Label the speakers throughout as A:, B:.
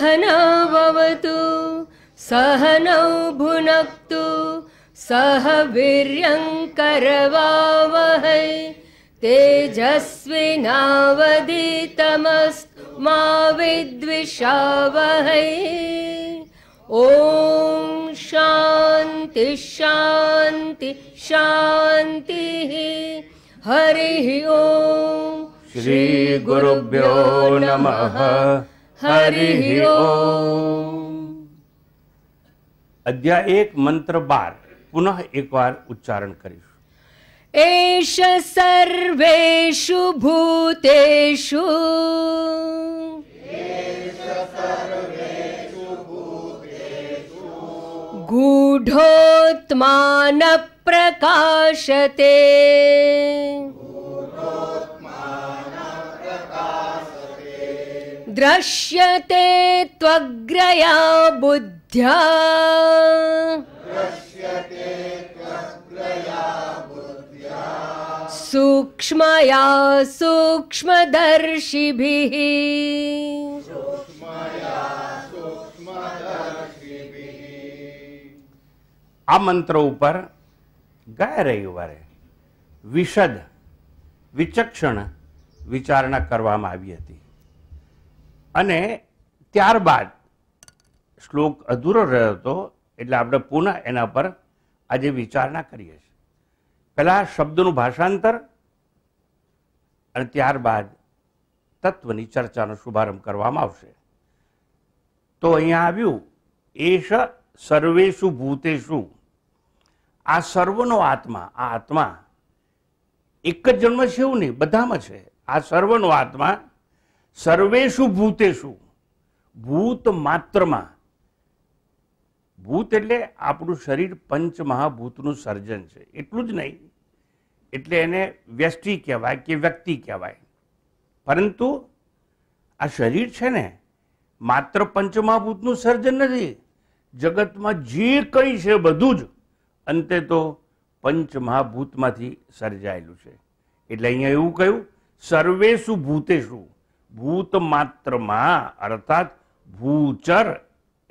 A: सह भवतु सहनौ भुनक्तु सह वीर्यङ्करवावहै तेजस्विनावदितमस्मा विद्विषावहै ॐ शान्ति शान्ति शान्तिः हरिः ॐ
B: श्रीगुरुभ्यो नमः હરિ અધ્યાય એક મંત્ર બાર પુનઃ એકવાર ઉચ્ચારણ કરીશું
A: એશ સર્વેષુ ભૂતેષુ ગૂઢોત્માન પ્રકાશતે द्रश्यते ત્વગ્રયા બુદ્ધ્યા સૂક્ષ્મયા सूक्ष्मदर्शिभिः
B: આ મંત્ર ઉપર ગયા રવિવારે વિશદ વિચક્ષણ વિચારણા કરવામાં આવી હતી અને ત્યારબાદ શ્લોક અધૂરો રહ્યો હતો એટલે આપણે પુનઃ એના પર આજે વિચારણા કરીએ છીએ પહેલાં શબ્દનું ભાષાંતર અને ત્યારબાદ તત્વની ચર્ચાનો શુભારંભ કરવામાં આવશે તો અહીંયા આવ્યું એશ સર્વેશુ ભૂતેશુ આ સર્વનો આત્મા આ આત્મા એક જ જન્મ છે એવું નહીં બધામાં છે આ સર્વનો આત્મા સર્વેશુ ભૂતેશુ ભૂત માત્રમાં ભૂત એટલે આપણું શરીર પંચ મહાભૂતનું સર્જન છે એટલું જ નહીં એટલે એને વ્યષ્ટિ કહેવાય કે વ્યક્તિ કહેવાય પરંતુ આ શરીર છે ને માત્ર પંચમહાભૂતનું સર્જન નથી જગતમાં જે કંઈ છે બધું જ અંતે તો પંચ મહાભૂતમાંથી સર્જાયેલું છે એટલે અહીંયા એવું કહ્યું સર્વેશુ ભૂતેશું ભૂત માત્રમાં અર્થાત ભૂચર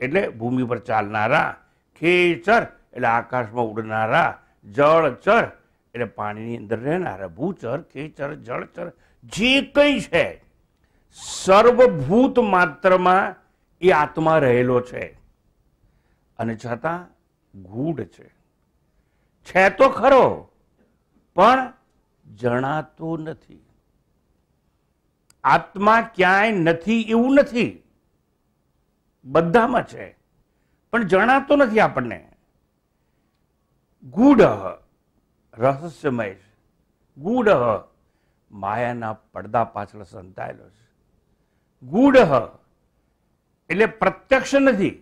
B: એટલે ભૂમિ પર ચાલનારા ખેચર એટલે આકાશમાં ઉડનારા જળચર એટલે પાણીની અંદર રહેનારા ભૂચર ખેચર જળચર જે કંઈ છે સર્વભૂત માત્રમાં એ આત્મા રહેલો છે અને છતાં ગૂઢ છે છે તો ખરો પણ જણાતો નથી આત્મા ક્યાંય નથી એવું નથી બધામાં છે પણ જણાતો નથી આપણને ગુડ રહસ્યમય છે ગુડ માયાના પડદા પાછળ સંતાયેલો છે ગુડ એટલે પ્રત્યક્ષ નથી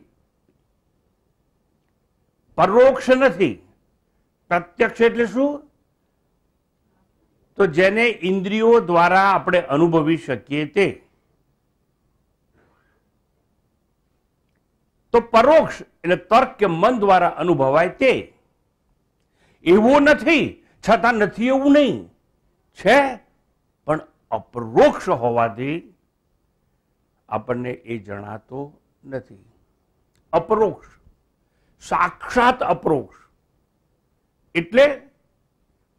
B: પરોક્ષ નથી પ્રત્યક્ષ એટલે શું તો જેને ઇન્દ્રિયો દ્વારા આપણે અનુભવી શકીએ તે તો પરોક્ષ એટલે તર્ક કે મન દ્વારા અનુભવાય તે એવો નથી છતાં નથી એવું નહીં છે પણ અપરોક્ષ હોવાથી આપણને એ જણાતો નથી અપરોક્ષ સાક્ષાત અપરોક્ષ એટલે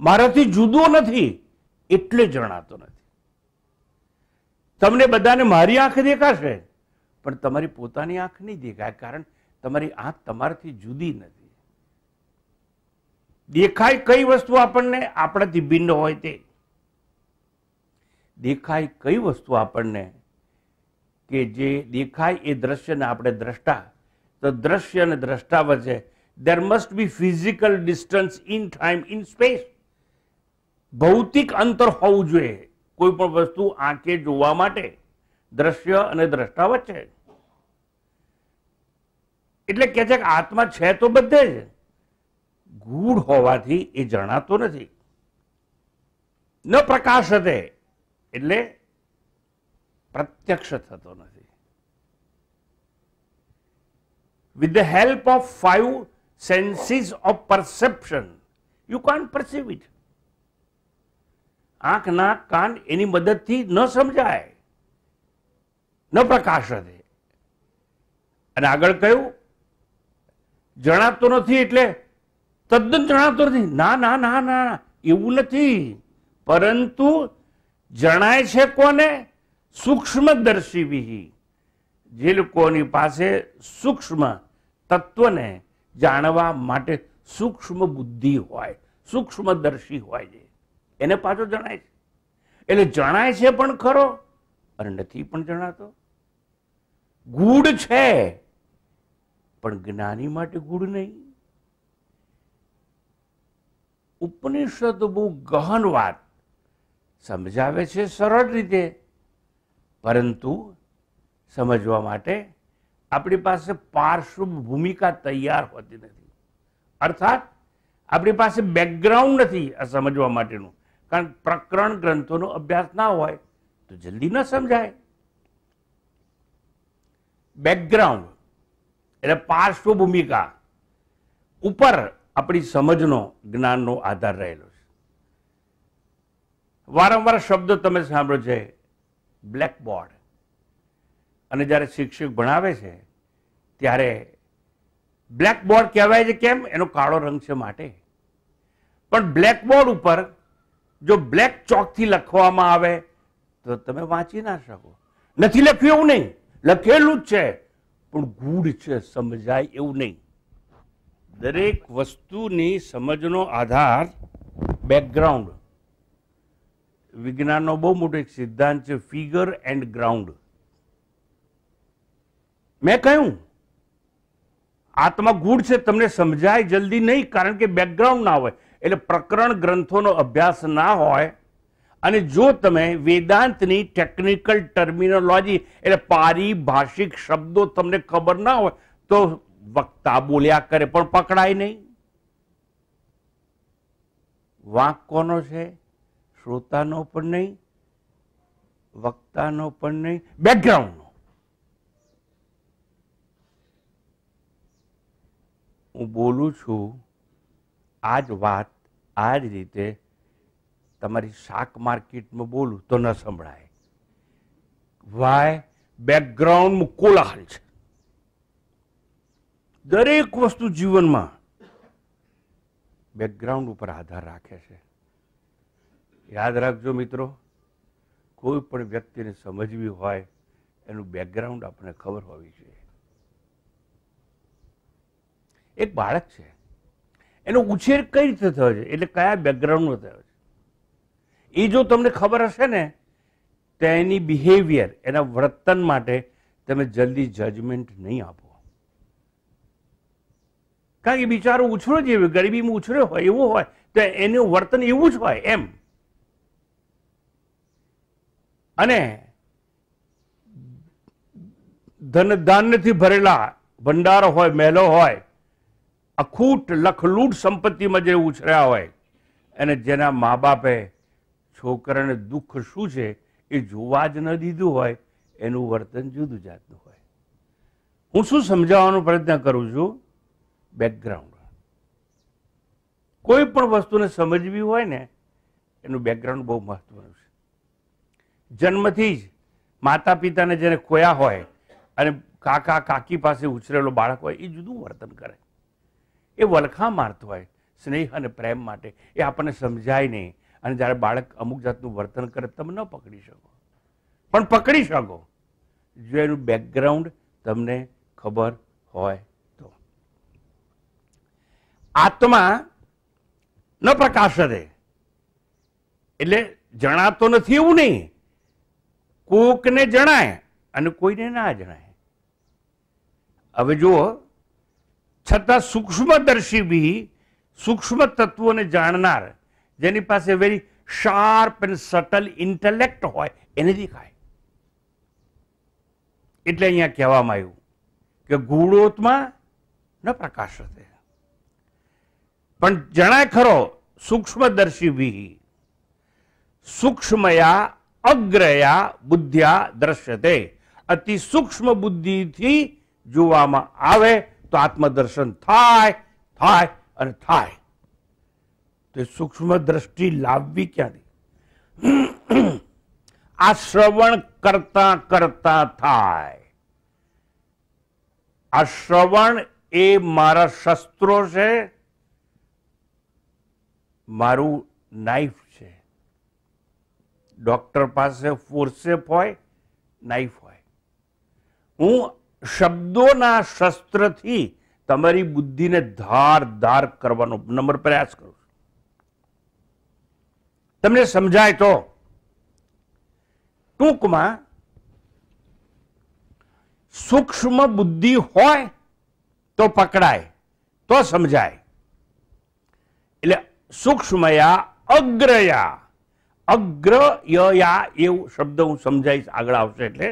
B: મારાથી જુદો નથી એટલે જણાતો નથી તમને બધાને મારી આંખ દેખાશે પણ તમારી પોતાની આંખ નહીં દેખાય કારણ તમારી આંખ તમારાથી જુદી નથી દેખાય કઈ વસ્તુ આપણને આપણાથી ભિન્ન હોય તે દેખાય કઈ વસ્તુ આપણને કે જે દેખાય એ દ્રશ્યને આપણે દ્રષ્ટા તો દ્રશ્ય અને દ્રષ્ટા વચ્ચે there must be physical distance in time in space ભૌતિક અંતર હોવું જોઈએ કોઈ પણ વસ્તુ આંખે જોવા માટે દ્રશ્ય અને દ્રષ્ટા વચ્ચે એટલે કે છે કે આત્મા છે તો બધે જ ગૂઢ હોવાથી એ જણાતો નથી ન પ્રકાશ હતે એટલે પ્રત્યક્ષ થતો નથી with the help of five senses of perception you can perceive it આંખ કાન એની મદદથી ન સમજાય ન પ્રકાશ રહે અને આગળ કહ્યું જણાતો નથી એટલે તદ્દન જણાતો નથી ના ના ના ના એવું નથી પરંતુ જણાય છે કોને સૂક્ષ્મદર્શીવી જે લોકોની પાસે સૂક્ષ્મ તત્વને જાણવા માટે સૂક્ષ્મ બુદ્ધિ હોય સૂક્ષ્મદર્શી હોય છે એને પાછો જણાય છે એટલે જણાય છે પણ ખરો અને નથી પણ જણાતો ગુડ છે પણ જ્ઞાની માટે ગુડ નહીં ઉપનિષદ બહુ ગહન વાત સમજાવે છે સરળ રીતે પરંતુ સમજવા માટે આપણી પાસે પાર્શ્વ ભૂમિકા તૈયાર હોતી નથી અર્થાત આપણી પાસે બેકગ્રાઉન્ડ નથી આ સમજવા માટેનું કારણ પ્રકરણ ગ્રંથોનો અભ્યાસ ના હોય તો જલ્દી ન સમજાય બેકગ્રાઉન્ડ એટલે પાર્શ્વ ભૂમિકા ઉપર આપણી સમજનો જ્ઞાનનો આધાર રહેલો છે વારંવાર શબ્દો તમે સાંભળો છે બ્લેકબોર્ડ અને જ્યારે શિક્ષક ભણાવે છે ત્યારે બ્લેકબોર્ડ કહેવાય છે કેમ એનો કાળો રંગ છે માટે પણ બ્લેકબોર્ડ ઉપર જો બ્લેક ચોકથી લખવામાં આવે તો તમે વાંચી ના શકો નથી લખ્યું એવું નહીં લખેલું જ છે પણ ગુઢ છે સમજાય એવું નહીં દરેક વસ્તુની સમજનો આધાર બેકગ્રાઉન્ડ વિજ્ઞાનનો બહુ મોટો એક સિદ્ધાંત છે ફિગર એન્ડ ગ્રાઉન્ડ મેં કહ્યું આત્મા ગુઢ છે તમને સમજાય જલ્દી નહીં કારણ કે બેકગ્રાઉન્ડ ના હોય એટલે પ્રકરણ ગ્રંથોનો અભ્યાસ ના હોય અને જો તમે વેદાંતની ટેકનિકલ ટર્મિનોલોજી એટલે પારિભાષિક શબ્દો તમને ખબર ના હોય તો વક્તા બોલ્યા કરે પણ પકડાય નહીં વાંક કોનો છે શ્રોતાનો પણ નહીં વક્તાનો પણ નહીં બેકગ્રાઉન્ડનો હું બોલું છું આ જ વાત આ જ રીતે તમારી શાક માર્કેટમાં બોલું તો ન સંભળાય વાય બેકગ્રાઉન્ડમાં કોલાહલ છે દરેક વસ્તુ જીવનમાં બેકગ્રાઉન્ડ ઉપર આધાર રાખે છે યાદ રાખજો મિત્રો કોઈ પણ વ્યક્તિને સમજવી હોય એનું બેકગ્રાઉન્ડ આપણને ખબર હોવી જોઈએ એક બાળક છે એનો ઉછેર કઈ રીતે થયો છે એટલે કયા બેકગ્રાઉન્ડનો થયો છે એ જો તમને ખબર હશે ને તો એની બિહેવિયર એના વર્તન માટે તમે જલ્દી જજમેન્ટ નહીં આપો કારણ કે બિચારો ઉછરો જ એવો ગરીબીમાં ઉછર્યો હોય એવું હોય તો એનું વર્તન એવું જ હોય એમ અને ધન ભરેલા ભંડાર હોય મહેલો હોય અખૂટ લખલૂટ સંપત્તિમાં જે ઉછર્યા હોય અને જેના મા બાપે છોકરાને દુઃખ શું છે એ જોવા જ ન દીધું હોય એનું વર્તન જુદું જાતનું હોય હું શું સમજાવવાનો પ્રયત્ન કરું છું બેકગ્રાઉન્ડ કોઈ પણ વસ્તુને સમજવી હોય ને એનું બેકગ્રાઉન્ડ બહુ મહત્વનું છે જન્મથી જ માતા પિતાને જેને ખોયા હોય અને કાકા કાકી પાસે ઉછરેલો બાળક હોય એ જુદું વર્તન કરે એ વલખા મારતો હોય સ્નેહ અને પ્રેમ માટે એ આપણને સમજાય નહીં અને જ્યારે બાળક અમુક જાતનું વર્તન કરે તમે ન પકડી શકો પણ પકડી શકો જો એનું બેકગ્રાઉન્ડ તમને ખબર હોય તો આત્મા ન પ્રકાશ દે એટલે જણાતો નથી એવું નહીં કોકને જણાય અને કોઈને ના જણાય હવે જુઓ છતાં સૂક્ષ્મદર્શી બી સૂક્ષ્મ તત્વોને જાણનાર જેની પાસે very sharp and subtle intellect હોય એને દેખાય એટલે અહીંયા કહેવામાં આવ્યું કે ગૂળોતમાં ન પ્રકાશ હશે પણ જણાય ખરો સૂક્ષ્મદર્શી બી સૂક્ષ્મયા અગ્રયા બુદ્ધ્યા દ્રશ્યતે અતિ સૂક્ષ્મ બુદ્ધિથી જોવામાં આવે તો આત્મદર્શન થાય થાય અને થાય તો સૂક્ષ્મ દ્રષ્ટિ લાવવી ક્યાંથી આ શ્રવણ કરતા કરતા થાય આ શ્રવણ એ મારા શસ્ત્રો છે મારું નાઈફ છે ડોક્ટર પાસે ફોર્સેપ હોય નાઇફ હોય હું શબ્દોના શસ્ત્રથી તમારી બુદ્ધિને ધાર ધાર કરવાનો નંબર પ્રયાસ કરો તમને સમજાય તો ટૂંકમાં સૂક્ષ્મ બુદ્ધિ હોય તો પકડાય તો સમજાય એટલે સૂક્ષ્મયા અગ્રયા અગ્રયયા એવું શબ્દ હું સમજાવીશ આગળ આવશે એટલે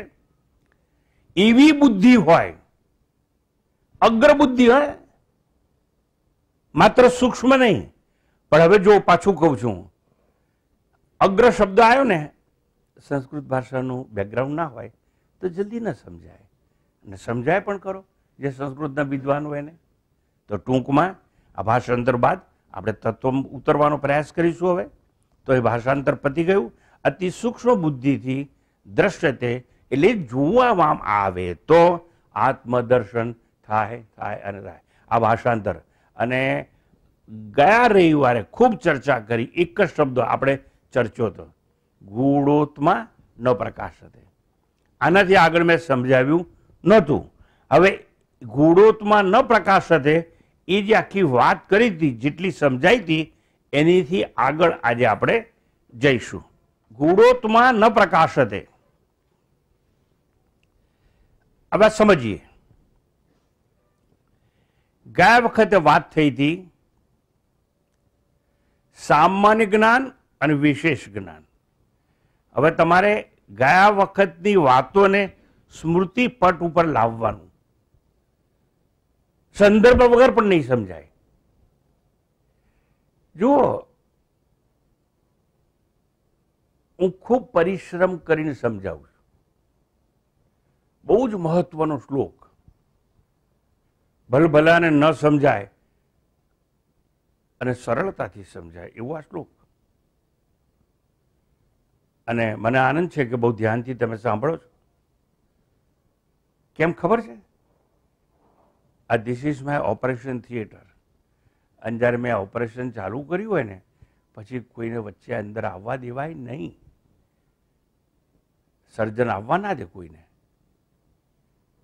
B: એવી બુદ્ધિ હોય અગ્રબુદ્ધિ હોય માત્ર સૂક્ષ્મ નહીં પણ હવે જો પાછું કહું છું અગ્ર શબ્દ આવ્યો ને સંસ્કૃત ભાષાનું બેકગ્રાઉન્ડ ના હોય તો જલ્દી ના સમજાય અને સમજાય પણ કરો જે સંસ્કૃતના વિદ્વાન હોય ને તો ટૂંકમાં આ ભાષાંતર બાદ આપણે તત્વ ઉતરવાનો પ્રયાસ કરીશું હવે તો એ ભાષાંતર પતી ગયું અતિ સૂક્ષ્મ બુદ્ધિથી દ્રશ્ય તે એટલે જોવામાં આવે તો આત્મદર્શન થાય થાય અને થાય આ ભાષાંતર અને ગયા રવિવારે ખૂબ ચર્ચા કરી એક જ શબ્દ આપણે ચર્ચો હતો ગુણોત્મા ન પ્રકાશ હતો આનાથી આગળ મેં સમજાવ્યું નહોતું હવે ગુણોત્માં ન પ્રકાશ સાથે એ જે આખી વાત કરી હતી જેટલી સમજાઈ હતી એનીથી આગળ આજે આપણે જઈશું ગુણોત્માં ન પ્રકાશ હતી અબ તમે સમજીએ ગાયબખત વાત થઈતી સામાન્ય જ્ઞાન અને વિશેષ જ્ઞાન હવે તમારે ગાયા વખતની વાતોને સ્મૃતિ પટ ઉપર લાવવાનું સંદર્ભ વગર પણ સમજાય જુઓ હું ખૂબ પરિશ્રમ કરીને સમજાવું બહુ જ મહત્વનો શ્લોક ભલભલાને ન સમજાય અને સરળતાથી સમજાય એવો આ શ્લોક અને મને આનંદ છે કે બહુ ધ્યાનથી તમે સાંભળો છો કેમ ખબર છે આ this is my operation theatre અને જ્યારે મેં ઓપરેશન ચાલુ કર્યું હોય ને પછી કોઈને વચ્ચે અંદર આવવા દેવાય નહીં સર્જન આવવા ના દે કોઈને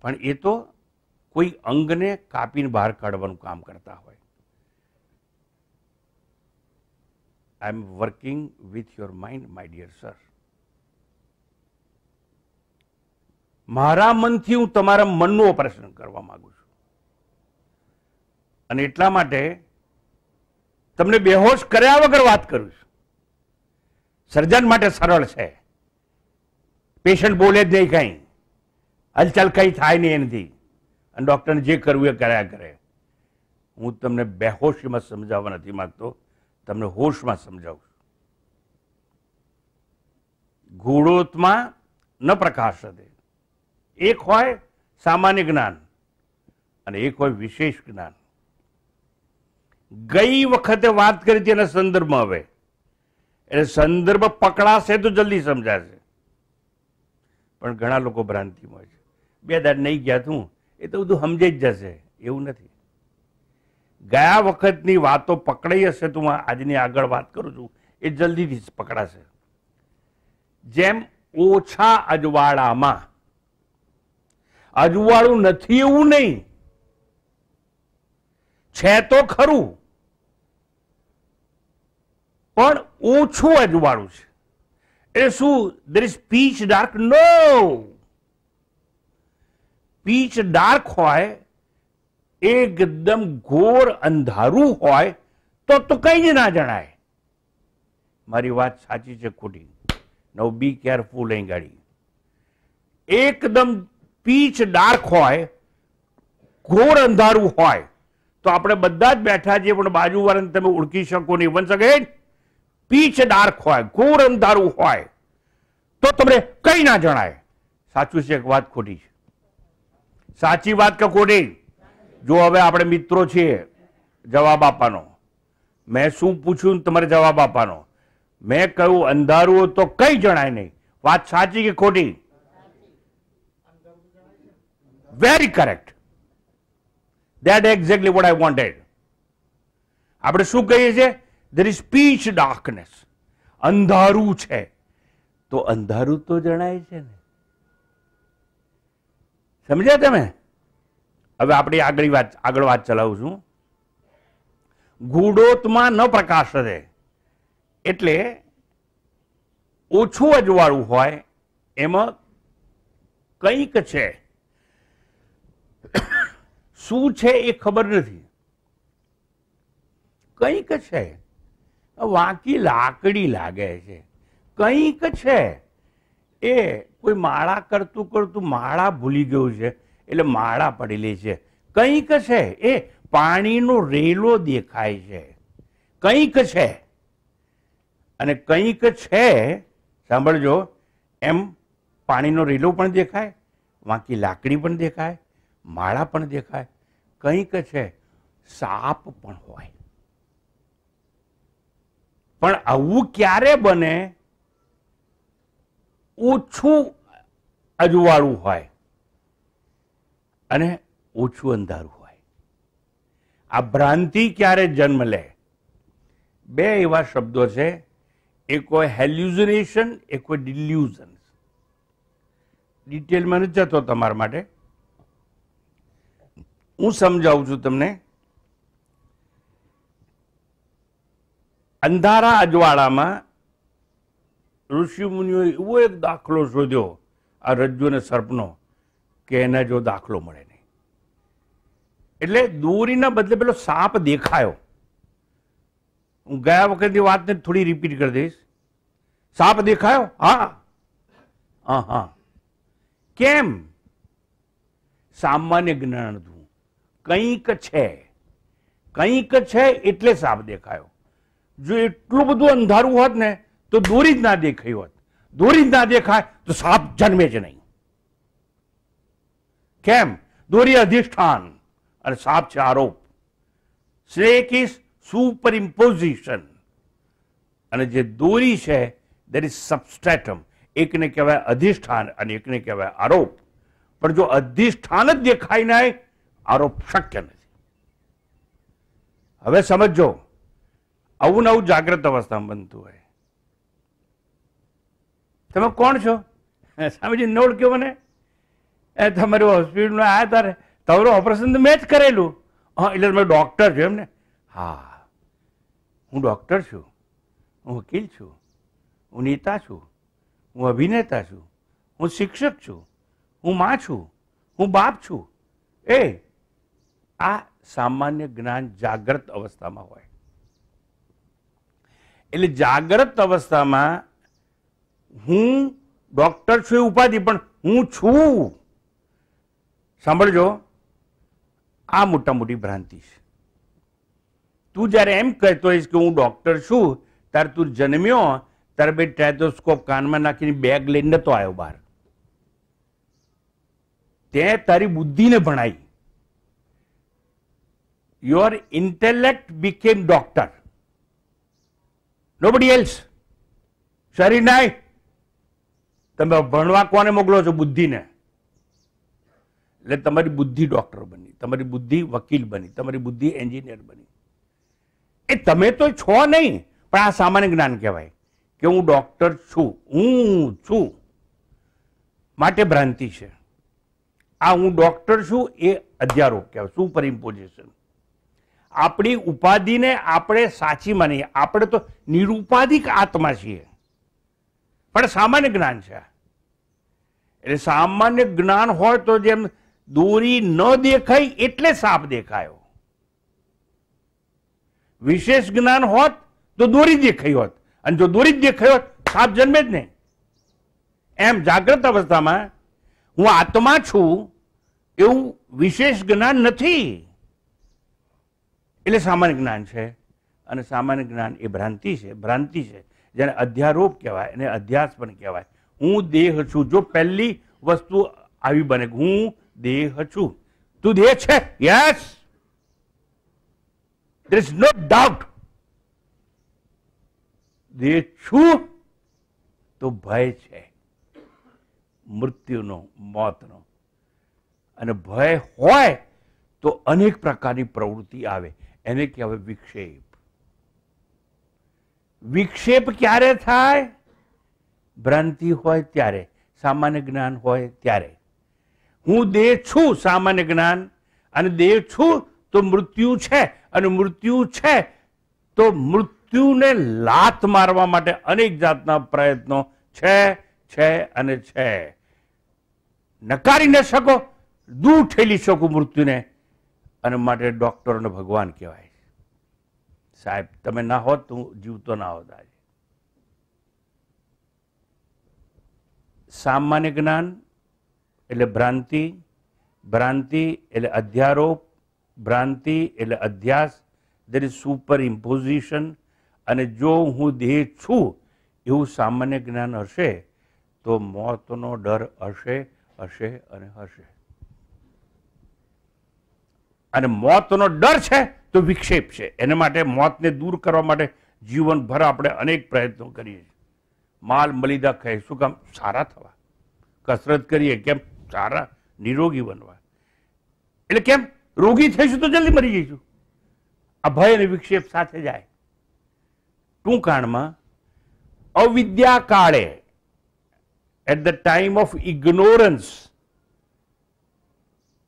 B: પણ એ તો કોઈ અંગને કાપીને બહાર કાઢવાનું કામ કરતા હોય I am working with your mind my dear sir મારા મનથી હું તમારા મનનું ઓપરેશન કરવા માગું છું અને એટલા માટે તમને બેહોશ કર્યા વગર વાત કરું છું સર્જન માટે સરળ છે પેશન્ટ બોલે જ નહીં કાંઈ હલચલ કંઈ થાય નહીં એનાથી અને ડૉક્ટરને જે કરવું એ કર્યા કરે હું તમને બેહોશમાં સમજાવવા નથી માગતો તમને હોશમાં સમજાવું છું ગૂઢોતમાં ન પ્રકાશ હતે એક હોય સામાન્ય જ્ઞાન અને એક હોય વિશેષ જ્ઞાન ગઈ વખતે વાત કરી હતી એના સંદર્ભમાં હવે એટલે સંદર્ભ પકડાશે તો જલ્દી સમજાશે પણ ઘણા લોકો ભ્રાંતિમાં છે બે દાડ નહીં ગયા તું એ તો બધું સમજે જ જશે એવું નથી ગયા વખતની વાતો પકડાઈ હશે તો હું આજની આગળ વાત કરું છું એ જલ્દીથી પકડાશે જેમ ઓછા અજવાળામાં અજવાળું નથી એવું નહીં છે તો ખરું પણ ઓછું અજવાળું છે એ શું there is pitch dark no pitch dark હોય એકદમ ઘોર અંધારું હોય તો તો કંઈ જ ના જણાય મારી વાત સાચી છે ખોટી નવ બી કેરફુલ અહીં ગાડી એકદમ પીચ ડાર્ક હોય ઘોર અંધારું હોય તો આપણે બધા જ બેઠા છીએ પણ બાજુવાળાને તમે ઓળખી શકો નહીં વન્સ અગેન પીચ ડાર્ક હોય ઘોર અંધારું હોય તો તમને કંઈ ના જણાય સાચું છે એક વાત ખોટી છે સાચી વાત કે ખોટી જો હવે આપણે મિત્રો છીએ જવાબ આપવાનો મેં શું પૂછ્યું તમારે જવાબ આપવાનો મેં કહ્યું અંધારું તો કઈ જણાય નહીં વાત સાચી કે ખોટી very correct that exactly what I wanted આપણે શું કહીએ છીએ દેર ઇઝ સ્પીચ ડાર્કનેસ અંધારું છે તો અંધારું તો જણાય છે ને સમજ્યા તમે હવે આપણી આગળ વાત આગળ વાત ચલાવું છું ગુડોતમાં ન પ્રકાશ રહે એટલે ઓછું અજવાળું હોય એમાં કંઈક છે શું છે એ ખબર નથી કંઈક છે વાંકી લાકડી લાગે છે કંઈક છે એ કોઈ માળા કરતું કરતું માળા ભૂલી ગયું છે એટલે માળા પડેલી છે કંઈક છે એ પાણીનો રેલો દેખાય છે કંઈક છે અને કંઈક છે સાંભળજો એમ પાણીનો રેલો પણ દેખાય વાંકી લાકડી પણ દેખાય માળા પણ દેખાય કંઈક છે સાપ પણ હોય પણ આવું ક્યારે બને ઓછું અજવાળું હોય અને ઓછું અંધારું હોય આ ભ્રાંતિ ક્યારે જન્મ લે બે એવા શબ્દો છે એ કોઈ હેલ્યુઝનેશન એ કોઈ ડિલ્યુઝન ડિટેલમાં નથી જતો તમારા માટે હું સમજાવું છું તમને અંધારા અજવાળામાં ઋષિમુનિઓએ એવો એક દાખલો શોધ્યો આ રજ્જુ અને સર્પનો કે એને જો દાખલો મળે નહીં એટલે દોરીના બદલે પેલો સાપ દેખાયો હું ગયા વખતની વાતને થોડી રિપીટ કરી દઈશ સાપ દેખાયો હા હા હા કેમ સામાન્ય જ્ઞાન હતું કંઈક છે કંઈક છે એટલે સાપ દેખાયો જો એટલું બધું અંધારું હોત ને તો દોરી જ ના દેખાઈ હોત દોરી જ ના દેખાય તો સાપ જન્મે જ નહીં કેમ દોરી અધિષ્ઠાન અને સાપ છે આરોપ સ્નેક ઇઝ સુપર ઇમ્પોઝિશન અને જે દોરી છે દેર ઇઝ સબસ્ટેટમ એકને કહેવાય અધિષ્ઠાન અને એકને કહેવાય આરોપ પણ જો અધિષ્ઠાન જ દેખાય ના આરોપ શક્ય નથી હવે સમજો આવું નવું જાગ્રત અવસ્થામાં બનતું હોય તમે કોણ છો સ્વામીજી નોડ કયો મને એ તમારી હોસ્પિટલમાં આ તારે તમારું ઓપરેશન તો મેં જ કરેલું હા એટલે તમે ડૉક્ટર છો એમ ને હા હું ડૉક્ટર છું હું વકીલ છું હું નેતા છું હું અભિનેતા છું હું શિક્ષક છું હું માં છું હું બાપ છું એ આ સામાન્ય જ્ઞાન જાગ્રત અવસ્થામાં હોય એટલે જાગ્રત અવસ્થામાં હું ડોક્ટર છું એ ઉપાધિ પણ હું છું સાંભળજો આ મોટા મોટી ભ્રાંતિ છે તું જ્યારે એમ કહેતો હોઈશ કે હું ડોક્ટર છું ત્યારે તું જન્મ્યો ત્યારે બે ટેથોસ્કોપ કાનમાં નાખીને બેગ લઈને નતો આવ્યો બહાર તે તારી બુદ્ધિને ભણાઈ your intellect became doctor nobody else શરીર નાય તમે ભણવા કોને મોકલો છો બુદ્ધિને એટલે તમારી બુદ્ધિ ડોક્ટર બની તમારી બુદ્ધિ વકીલ બની તમારી બુદ્ધિ એન્જિનિયર બની એ તમે તો છો નહીં પણ આ સામાન્ય જ્ઞાન કહેવાય કે હું ડોક્ટર છું હું છું માટે ભ્રાંતિ છે આ હું ડોક્ટર છું એ અધ્યારો કહેવાય સુપર ઇમ્પોઝિશન આપણી ઉપાધિને આપણે સાચી માનીએ આપણે તો નિરુપાધિક આત્મા છીએ પણ સામાન્ય જ્ઞાન છે આ એટલે સામાન્ય જ્ઞાન હોય તો જેમ દોરી ન દેખાય એટલે સાપ દેખાયો વિશેષ જ્ઞાન હોત તો દોરી દેખાઈ હોત અને જો દોરી જ દેખાઈ હોત સાપ જન્મે જ નહીં એમ જાગ્રત અવસ્થામાં હું આત્મા છું એવું વિશેષ જ્ઞાન નથી એટલે સામાન્ય જ્ઞાન છે અને સામાન્ય જ્ઞાન એ ભ્રાંતિ છે ભ્રાંતિ છે જેને અધ્યારોપ કહેવાય એને અધ્યાસ પણ કહેવાય હું દેહ છું જો પહેલી વસ્તુ આવી બને હું દેહ છું તું દેહ છે yes there is no doubt દેહ છું તો ભય છે મૃત્યુનો મોતનો અને ભય હોય તો અનેક પ્રકારની પ્રવૃત્તિ આવે એને કહેવાય વિક્ષેપ વિક્ષેપ ક્યારે થાય ભ્રાંતિ હોય ત્યારે સામાન્ય જ્ઞાન હોય ત્યારે હું દેહ છું સામાન્ય જ્ઞાન અને દેહ છું તો મૃત્યુ છે અને મૃત્યુ છે તો મૃત્યુને લાત મારવા માટે અનેક જાતના પ્રયત્નો છે છે અને છે નકારી ન શકો દૂર ઠેલી શકો મૃત્યુને અને માટે ડોક્ટરોને ભગવાન કહેવાય સાહેબ તમે ના હોત તો હું જીવતો ના હોત આજે સામાન્ય જ્ઞાન એટલે ભ્રાંતિ ભ્રાંતિ એટલે અધ્યારોપ ભ્રાંતિ એટલે અધ્યાસ દેર ઇઝ સુપર ઇમ્પોઝિશન અને જો હું દેહ છું એવું સામાન્ય જ્ઞાન હશે તો મોતનો ડર હશે હશે અને હશે અને મોતનો ડર છે તો વિક્ષેપ છે એના માટે મોતને દૂર કરવા માટે જીવનભર આપણે અનેક પ્રયત્નો કરીએ છીએ માલ મળી કહે શું કામ સારા થવા કસરત કરીએ કેમ સારા નિરોગી બનવા એટલે કેમ રોગી થઈશું તો જલ્દી મરી જઈશું આ ભય અને વિક્ષેપ સાથે જાય ટૂંકાણમાં અવિદ્યા કાળે at the time of ignorance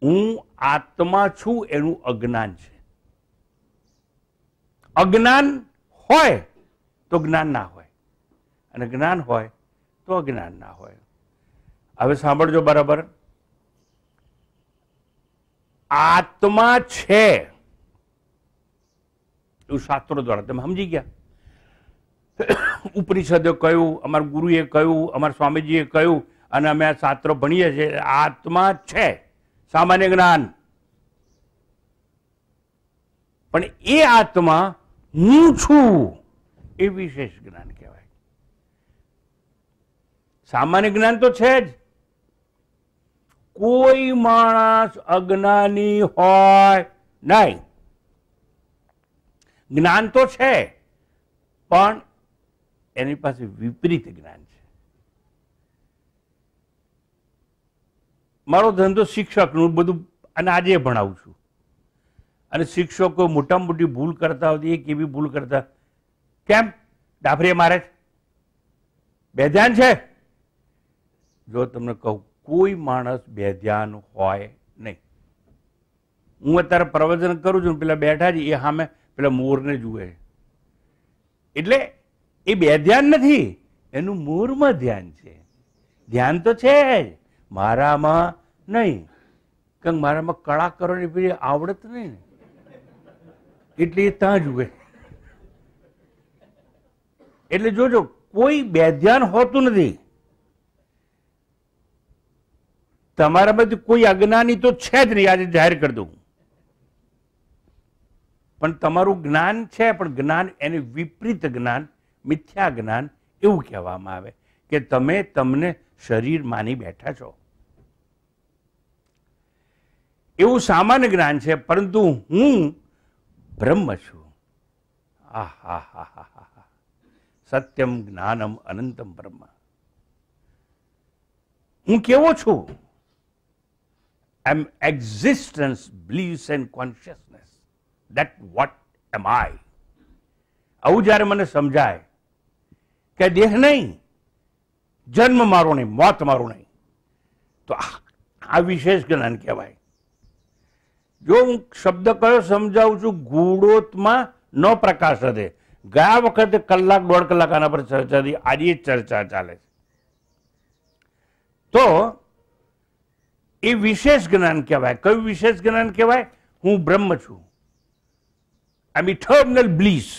B: હું આત્મા છું એનું અજ્ઞાન છે અજ્ઞાન હોય તો જ્ઞાન ના હોય અને જ્ઞાન હોય તો અજ્ઞાન ના હોય હવે સાંભળજો બરાબર આત્મા છે એવું શાસ્ત્રો દ્વારા તમે સમજી ગયા ઉપનિષદે કહ્યું અમારા ગુરુએ કહ્યું અમારા સ્વામીજીએ કહ્યું અને અમે આ શાસ્ત્રો ભણીએ છીએ આત્મા છે સામાન્ય જ્ઞાન પણ એ આત્મા હું છું એ વિશેષ જ્ઞાન સામાન્ય જ્ઞાન તો છે જ કોઈ માણસ અજ્ઞાની હોય નહીં જ્ઞાન તો છે પણ એની પાસે વિપરીત જ્ઞાન છે મારો ધંધો શિક્ષકનું બધું અને આજે ભણાવું છું અને શિક્ષકો મોટા મોટી ભૂલ કરતા હોય એક એવી ભૂલ કરતા કેમ ડાફરીએ મારે બેધ્યાન છે જો તમને કહું કોઈ માણસ બે ધ્યાન હોય નહીં હું અત્યારે પ્રવચન કરું છું પેલા બેઠા છે એ સામે પેલા મોરને જુએ એટલે એ બે ધ્યાન નથી એનું મોરમાં ધ્યાન છે ધ્યાન તો છે જ મારામાં નહીં કારણ મારામાં કળા કરવાની પછી આવડત નહીં ને એટલે એ ત્યાં જુએ એટલે જોજો કોઈ બેધ્યાન હોતું નથી તમારામાંથી કોઈ અજ્ઞાની તો છે જ નહીં આજે જાહેર કરી દઉં પણ તમારું જ્ઞાન છે પણ જ્ઞાન એને વિપરીત જ્ઞાન મિથ્યા જ્ઞાન એવું કહેવામાં આવે કે તમે તમને શરીર માની બેઠા છો એવું સામાન્ય જ્ઞાન છે પરંતુ હું બ્રહ્મ છું આ હા હા હા હા સત્યમ જ્ઞાનમ અનંતમ બ્રહ્મ હું કેવો છું am existence, beliefs and consciousness. That what am I? આવું જ્યારે મને સમજાય કે દેહ નહીં જન્મ મારો નહીં મોત મારું નહીં તો આ વિશેષ જ્ઞાન કહેવાય જો હું શબ્દ કયો સમજાવું છું ગુડોતમાં ન પ્રકાશ હશે ગયા વખતે કલાક દોઢ કલાક આના પર ચર્ચા થઈ આજે ચર્ચા ચાલે છે તો એ વિશેષ જ્ઞાન કહેવાય કયું વિશેષ જ્ઞાન કહેવાય હું બ્રહ્મ છું આઈ એમ ઇટર્નલ બ્લીસ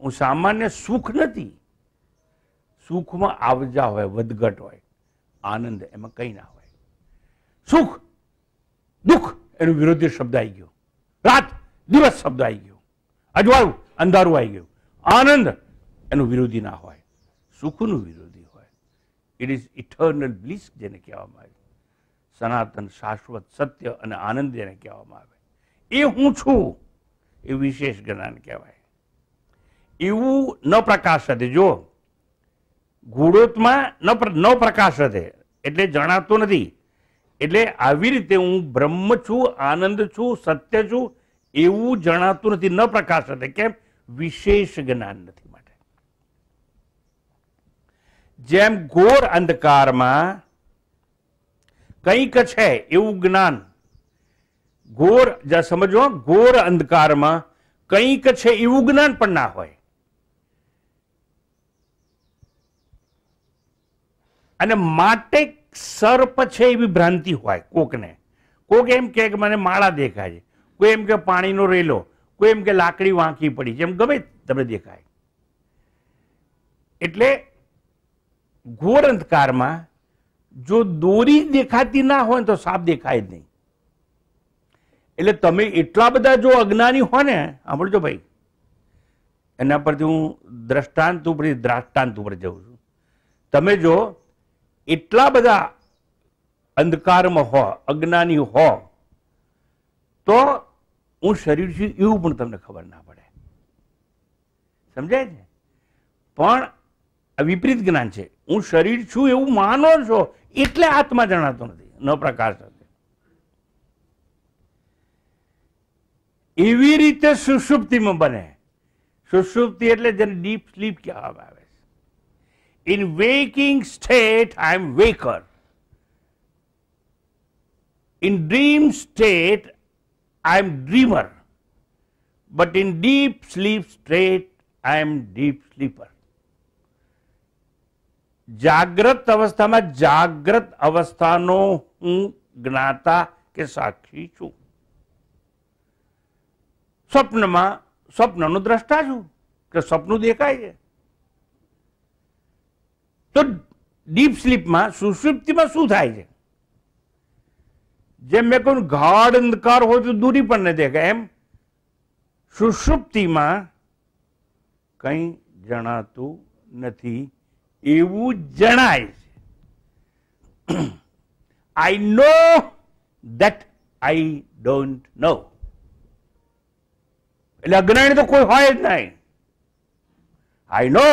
B: હું સામાન્ય સુખ નથી સુખમાં આવજા હોય વધઘટ હોય આનંદ એમાં કંઈ ના હોય સુખ દુઃખ એનું વિરોધી શબ્દ આવી ગયો રાત દિવસ શબ્દ આવી ગયો અજવાળું અંધારું આવી ગયું આનંદ એનું વિરોધી ના હોય સુખનું વિરોધ ઇટ ઇઝ ઇટર્નલ બ્લિસ જેને કહેવામાં આવે સનાતન શાશ્વત સત્ય અને આનંદ જેને કહેવામાં આવે એ હું છું એ વિશેષ જ્ઞાન કહેવાય એવું ન પ્રકાશ હતી જો ગુણોતમાં ન પ્રકાશ હતે એટલે જણાતો નથી એટલે આવી રીતે હું બ્રહ્મ છું આનંદ છું સત્ય છું એવું જણાતું નથી ન પ્રકાશ હતે કેમ વિશેષ જ્ઞાન નથી જેમ ઘોર અંધકારમાં કંઈક છે એવું જ્ઞાન ઘોર સમજો ઘોર અંધકારમાં કંઈક છે એવું જ્ઞાન પણ ના હોય અને માટે સર્પ છે એવી ભ્રાંતિ હોય કોકને કોક એમ કે મને માળા દેખાય છે કોઈ એમ કે પાણીનો રેલો કોઈ એમ કે લાકડી વાંકી પડી છે એમ ગમે તમને દેખાય એટલે ઘોર અંધકારમાં જો દોરી દેખાતી ના હોય તો સાપ દેખાય જ નહીં એટલે તમે એટલા બધા જો અજ્ઞાની હો ને સાંભળજો ભાઈ એના પરથી હું દ્રષ્ટાંત ઉપર દ્રષ્ટાંત ઉપર જઉં છું તમે જો એટલા બધા અંધકારમાં હો અજ્ઞાની હો તો હું શરીર છું એવું પણ તમને ખબર ના પડે સમજાય છે પણ આ વિપરીત જ્ઞાન છે હું શરીર છું એવું માનો છો એટલે આત્મા જણાતો નથી ન પ્રકાશ નથી એવી રીતે સુષુપ્તિમાં બને સુષુપ્તિ એટલે જેને ડીપ સ્લીપ કહેવામાં આવે છે in waking state I am waker in dream state I am dreamer but in deep sleep state I am deep sleeper જાગ્રત અવસ્થામાં જાગ્રત અવસ્થાનો હું જ્ઞાતા કે સાક્ષી છું સ્વપ્નમાં સ્વપ્નનું દ્રષ્ટા છું કે સ્વપ્ન દેખાય છે તો ડીપ સ્લીપમાં સુસુપ્તિમાં શું થાય છે જેમ મેં કહ્યું ગાઢ અંધકાર હોય તો દૂરી પણ ન દેખાય એમ સુસુપ્તિમાં કંઈ જણાતું નથી એવું જણાય છે આઈ નો દેટ આઈ ડોન્ટ નો એટલે અજ્ઞાની તો કોઈ હોય જ નહીં આઈ નો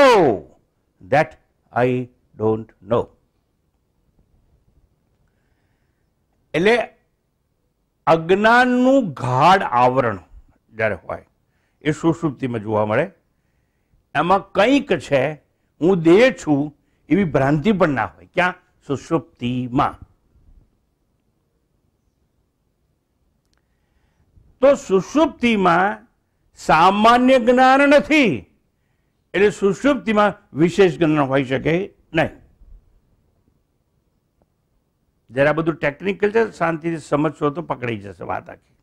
B: દેટ આઈ ડોન્ટ નો એટલે અજ્ઞાનનું ગાઢ આવરણ જ્યારે હોય એ સુષુપ્તિમાં જોવા મળે એમાં કંઈક છે હું દેહ છું એવી ભ્રાંતિ પણ ના હોય ક્યાં સુષુપ્તિમાં તો સુષુપ્તિમાં સામાન્ય જ્ઞાન નથી એટલે સુષુપ્તિમાં વિશેષ જ્ઞાન હોઈ શકે નહીં જ્યારે આ બધું ટેકનિકલ છે શાંતિથી સમજશો તો પકડાઈ જશે વાત આખી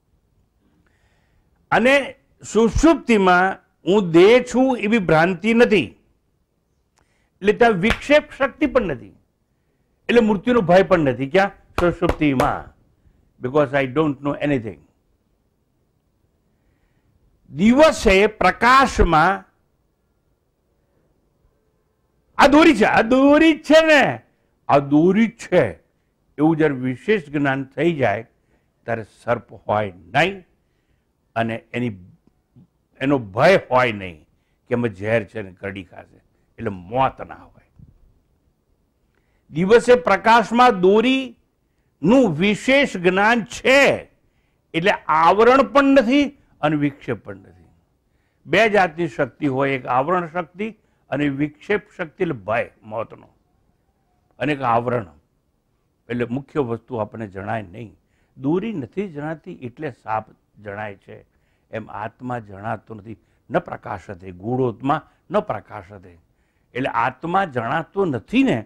B: અને સુષુપ્તિમાં હું દેહ છું એવી ભ્રાંતિ નથી એટલે ત્યાં વિક્ષેપ શક્તિ પણ નથી એટલે મૃત્યુનો ભય પણ નથી ક્યાં સરસ્વતીમાં because I don't know anything દિવસે પ્રકાશમાં આ દોરી છે આ દોરી છે ને આ દોરી છે એવું જ્યારે વિશેષ જ્ઞાન થઈ જાય ત્યારે સર્પ હોય નહીં અને એની એનો ભય હોય નહીં કે અમે ઝેર છે ને કરડી ખાશે એટલે મોત ના હોય દિવસે પ્રકાશમાં દોરીનું વિશેષ જ્ઞાન છે એટલે આવરણ પણ નથી અને વિક્ષેપ પણ નથી બે જાતની શક્તિ હોય એક આવરણ શક્તિ અને વિક્ષેપ શક્તિ એટલે ભય મોતનો અને એક આવરણ એટલે મુખ્ય વસ્તુ આપણને જણાય નહીં દોરી નથી જણાતી એટલે સાપ જણાય છે એમ આત્મા જણાતો નથી ન પ્રકાશતે ગુણોત્મા ન પ્રકાશતે એટલે આત્મા જણાતો નથી ને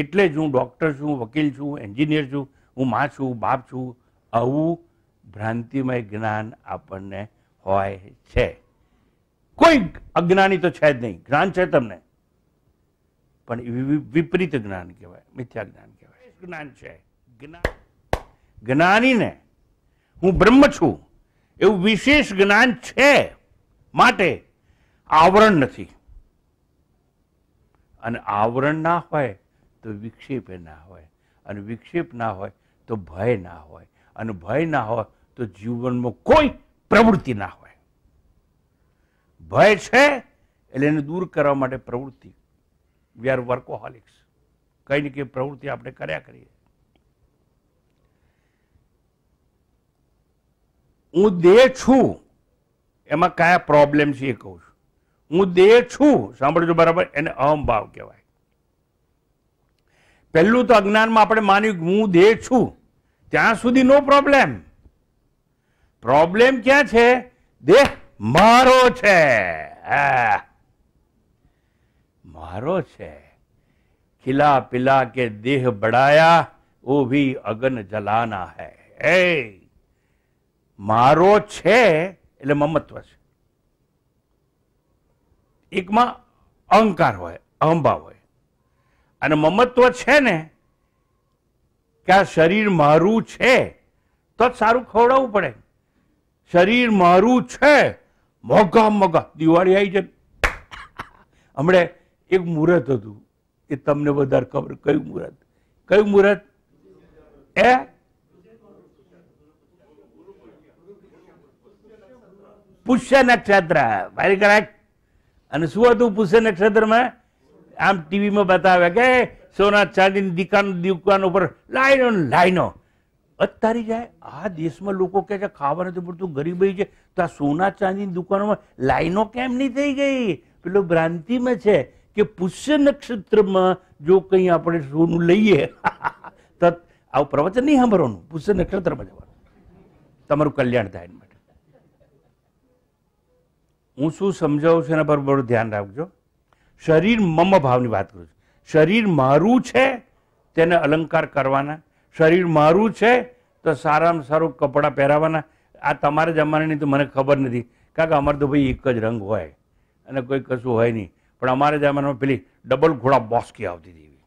B: એટલે જ હું ડૉક્ટર છું વકીલ છું એન્જિનિયર છું હું મા છું બાપ છું આવું ભ્રાંતિમય જ્ઞાન આપણને હોય છે કોઈ અજ્ઞાની તો છે જ નહીં જ્ઞાન છે તમને પણ વિપરીત જ્ઞાન કહેવાય મિથ્યા જ્ઞાન કહેવાય જ્ઞાન છે જ્ઞાન જ્ઞાનીને હું બ્રહ્મ છું એવું વિશેષ જ્ઞાન છે માટે આવરણ નથી અને આવરણ ના હોય તો વિક્ષેપ ના હોય અને વિક્ષેપ ના હોય તો ભય ના હોય અને ભય ના હોય તો જીવનમાં કોઈ પ્રવૃત્તિ ના હોય ભય છે એટલે એને દૂર કરવા માટે પ્રવૃત્તિ વી આર વર્કોહોલિક્સ કઈ ને કંઈ પ્રવૃત્તિ આપણે કર્યા કરીએ હું દેહ છું એમાં કયા પ્રોબ્લેમ છે એ કહું છું હું દેહ છું સાંભળજો બરાબર એને અહમભાવ કહેવાય પહેલું તો અજ્ઞાનમાં આપણે માન્યું હું દેહ છું ત્યાં સુધી નો પ્રોબ્લેમ પ્રોબ્લેમ ક્યાં છે દેહ મારો છે મારો છે ખીલા પીલા કે દેહ બડાયા ઓ ભી અગન જલાના હૈ મારો છે એટલે મમત્વ છે એકમાં અહંકાર હોય અહંભાવ હોય અને મમત્વ છે ને કે આ શરીર મારું છે તો જ સારું ખવડાવવું પડે શરીર મારું છે મોગા મોગા દિવાળી આવી જાય હમણે એક મુહૂર્ત હતું એ તમને વધારે ખબર કયું મુહૂર્ત કયું મુહૂર્ત એ પુષ્ય નક્ષત્ર વેરી કરેક્ટ અને શું હતું પુષ્ય નક્ષત્રમાં આમ ટીવીમાં બતાવે કે સોના ચાંદીની દુકાન દુકાન ઉપર લાઈનો લાઈનો અત્યારે જાય આ દેશમાં લોકો કહે છે ખાવા નથી પૂરતું ગરીબી છે તો આ સોના ચાંદીની દુકાનોમાં લાઈનો કેમ નહીં થઈ ગઈ પેલું ભ્રાંતિમાં છે કે પુષ્ય નક્ષત્રમાં જો કંઈ આપણે સોનું લઈએ તો આવું પ્રવચન નહીં સાંભળવાનું પુષ્ય નક્ષત્રમાં જવાનું તમારું કલ્યાણ થાય માટે હું શું સમજાવું છું એના પર બહુ ધ્યાન રાખજો શરીર મમ ભાવની વાત કરું છું શરીર મારું છે તેને અલંકાર કરવાના શરીર મારું છે તો સારામાં સારું કપડાં પહેરાવાના આ તમારા જમાનાની તો મને ખબર નથી કારણ કે અમારે તો ભાઈ એક જ રંગ હોય અને કોઈ કશું હોય નહીં પણ અમારા જમાનામાં પેલી ડબલ ઘોડા બોસ્કી આવતી હતી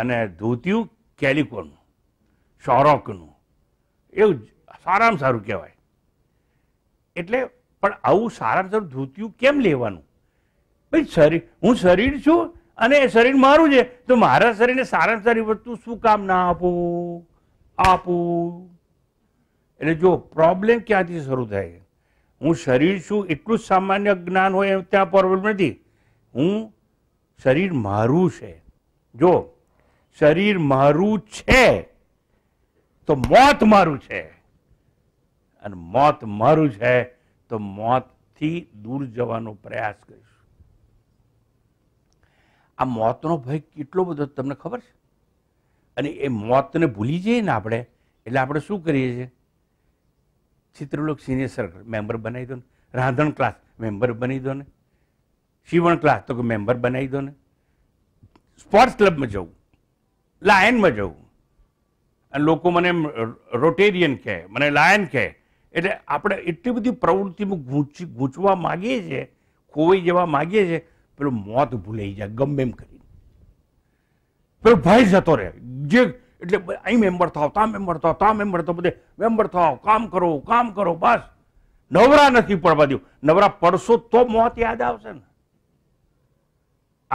B: અને ધોતિયું કેલિકોનું સૌરોકનું એવું સારામાં સારું કહેવાય એટલે પણ આવું સારાસર ધોતિયું કેમ લેવાનું ભાઈ શરીર હું શરીર છું અને શરીર મારું છે તો મારા શરીરને સારામાં સારી વસ્તુ શું કામ ના આપું આપું એટલે જો પ્રોબ્લેમ ક્યાંથી શરૂ થાય છે હું શરીર છું એટલું જ સામાન્ય જ્ઞાન હોય એમ ત્યાં પ્રોબ્લેમ નથી હું શરીર મારું છે જો શરીર મારું છે તો મોત મારું છે અને મોત મારું છે તો મોતથી દૂર જવાનો પ્રયાસ કરીશ આ મોતનો ભય કેટલો બધો તમને ખબર છે અને એ મોતને ભૂલી જઈએ ને આપણે એટલે આપણે શું કરીએ છીએ ચિત્રલોક સિનિયર સર્કલ મેમ્બર બનાવી દો ને રાંધણ ક્લાસ મેમ્બર બની દો ને શિવણ ક્લાસ તો કે મેમ્બર બનાવી દો ને સ્પોર્ટ્સ ક્લબમાં જવું લાયનમાં જવું અને લોકો મને રોટેરિયન કહે મને લાયન કહે એટલે આપણે એટલી બધી પ્રવૃત્તિમાં ગૂંચી ગૂંચવા માગીએ છીએ ખોવાઈ જવા માગીએ છીએ પેલું મોત ભૂલાઈ જાય ગમે એમ કરીને પેલો ભય જતો રહે જે એટલે અહીં મેમ્બર થાવ તા મેમ્બર થાવ તા મેમ્બર થાવ બધે મેમ્બર થાવ કામ કરો કામ કરો બસ નવરા નથી પડવા દઉં નવરા પડશો તો મોત યાદ આવશે ને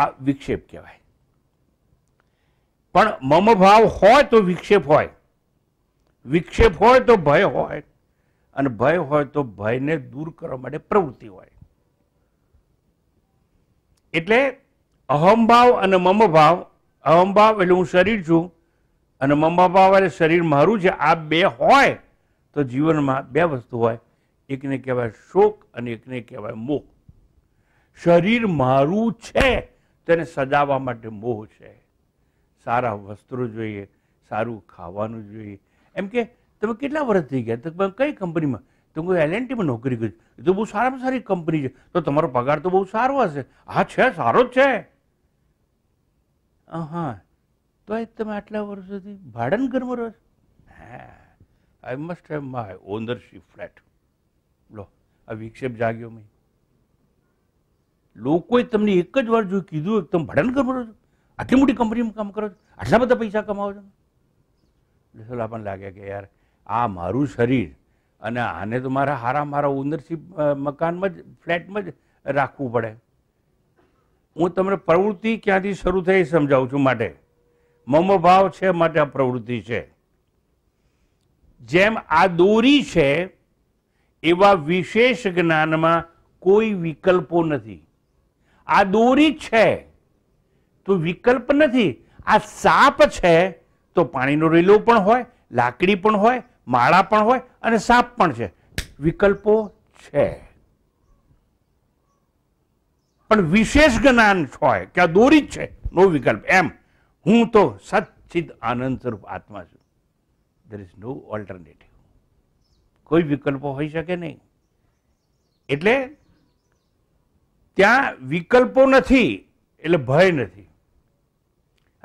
B: આ વિક્ષેપ કહેવાય પણ મમ ભાવ હોય તો વિક્ષેપ હોય વિક્ષેપ હોય તો ભય હોય અને ભય હોય તો ભયને દૂર કરવા માટે પ્રવૃત્તિ હોય એટલે અહમભાવ અને મમભાવ અહમભાવ એટલે હું શરીર છું અને મમભાવ એટલે શરીર મારું છે આ બે હોય તો જીવનમાં બે વસ્તુ હોય એકને કહેવાય શોક અને એકને કહેવાય મોહ શરીર મારું છે તેને સજાવવા માટે મોહ છે સારા વસ્ત્રો જોઈએ સારું ખાવાનું જોઈએ એમ કે તમે કેટલા વર્ષ થઈ ગયા તમે કઈ કંપનીમાં તો કોઈ એલ એન્ડ નોકરી કરી એ તો બહુ સારામાં સારી કંપની છે તો તમારો પગાર તો બહુ સારો હશે હા છે સારો જ છે હા તો એ તમે આટલા વર્ષોથી ભાડન ઘરમાં રહો છો I must have my ownership flat લો આ વિક્ષેપ જાગ્યો મેં લોકોએ તમને એક જ વાર જોયું કીધું એકદમ ભાડન ઘરમાં રહો છો આટલી મોટી કંપનીમાં કામ કરો છો આટલા બધા પૈસા કમાવો છો એટલે આપણને લાગે કે યાર આ મારું શરીર અને આને તો મારા હારા મારા ઓનરશીપ મકાનમાં જ ફ્લેટમાં જ રાખવું પડે હું તમને પ્રવૃત્તિ ક્યાંથી શરૂ થઈ સમજાવું છું માટે મમભાવ છે માટે આ પ્રવૃત્તિ છે જેમ આ દોરી છે એવા વિશેષ જ્ઞાનમાં કોઈ વિકલ્પો નથી આ દોરી છે તો વિકલ્પ નથી આ સાપ છે તો પાણીનો રેલો પણ હોય લાકડી પણ હોય માળા પણ હોય અને સાપ પણ છે વિકલ્પો છે પણ વિશેષ જ્ઞાન હોય કે આ દોરી જ છે નો વિકલ્પ એમ હું તો સચ્ચિદ આનંદ સ્વરૂપ આત્મા છું દેર ઇઝ નો ઓલ્ટરનેટિવ કોઈ વિકલ્પો હોઈ શકે નહીં એટલે ત્યાં વિકલ્પો નથી એટલે ભય નથી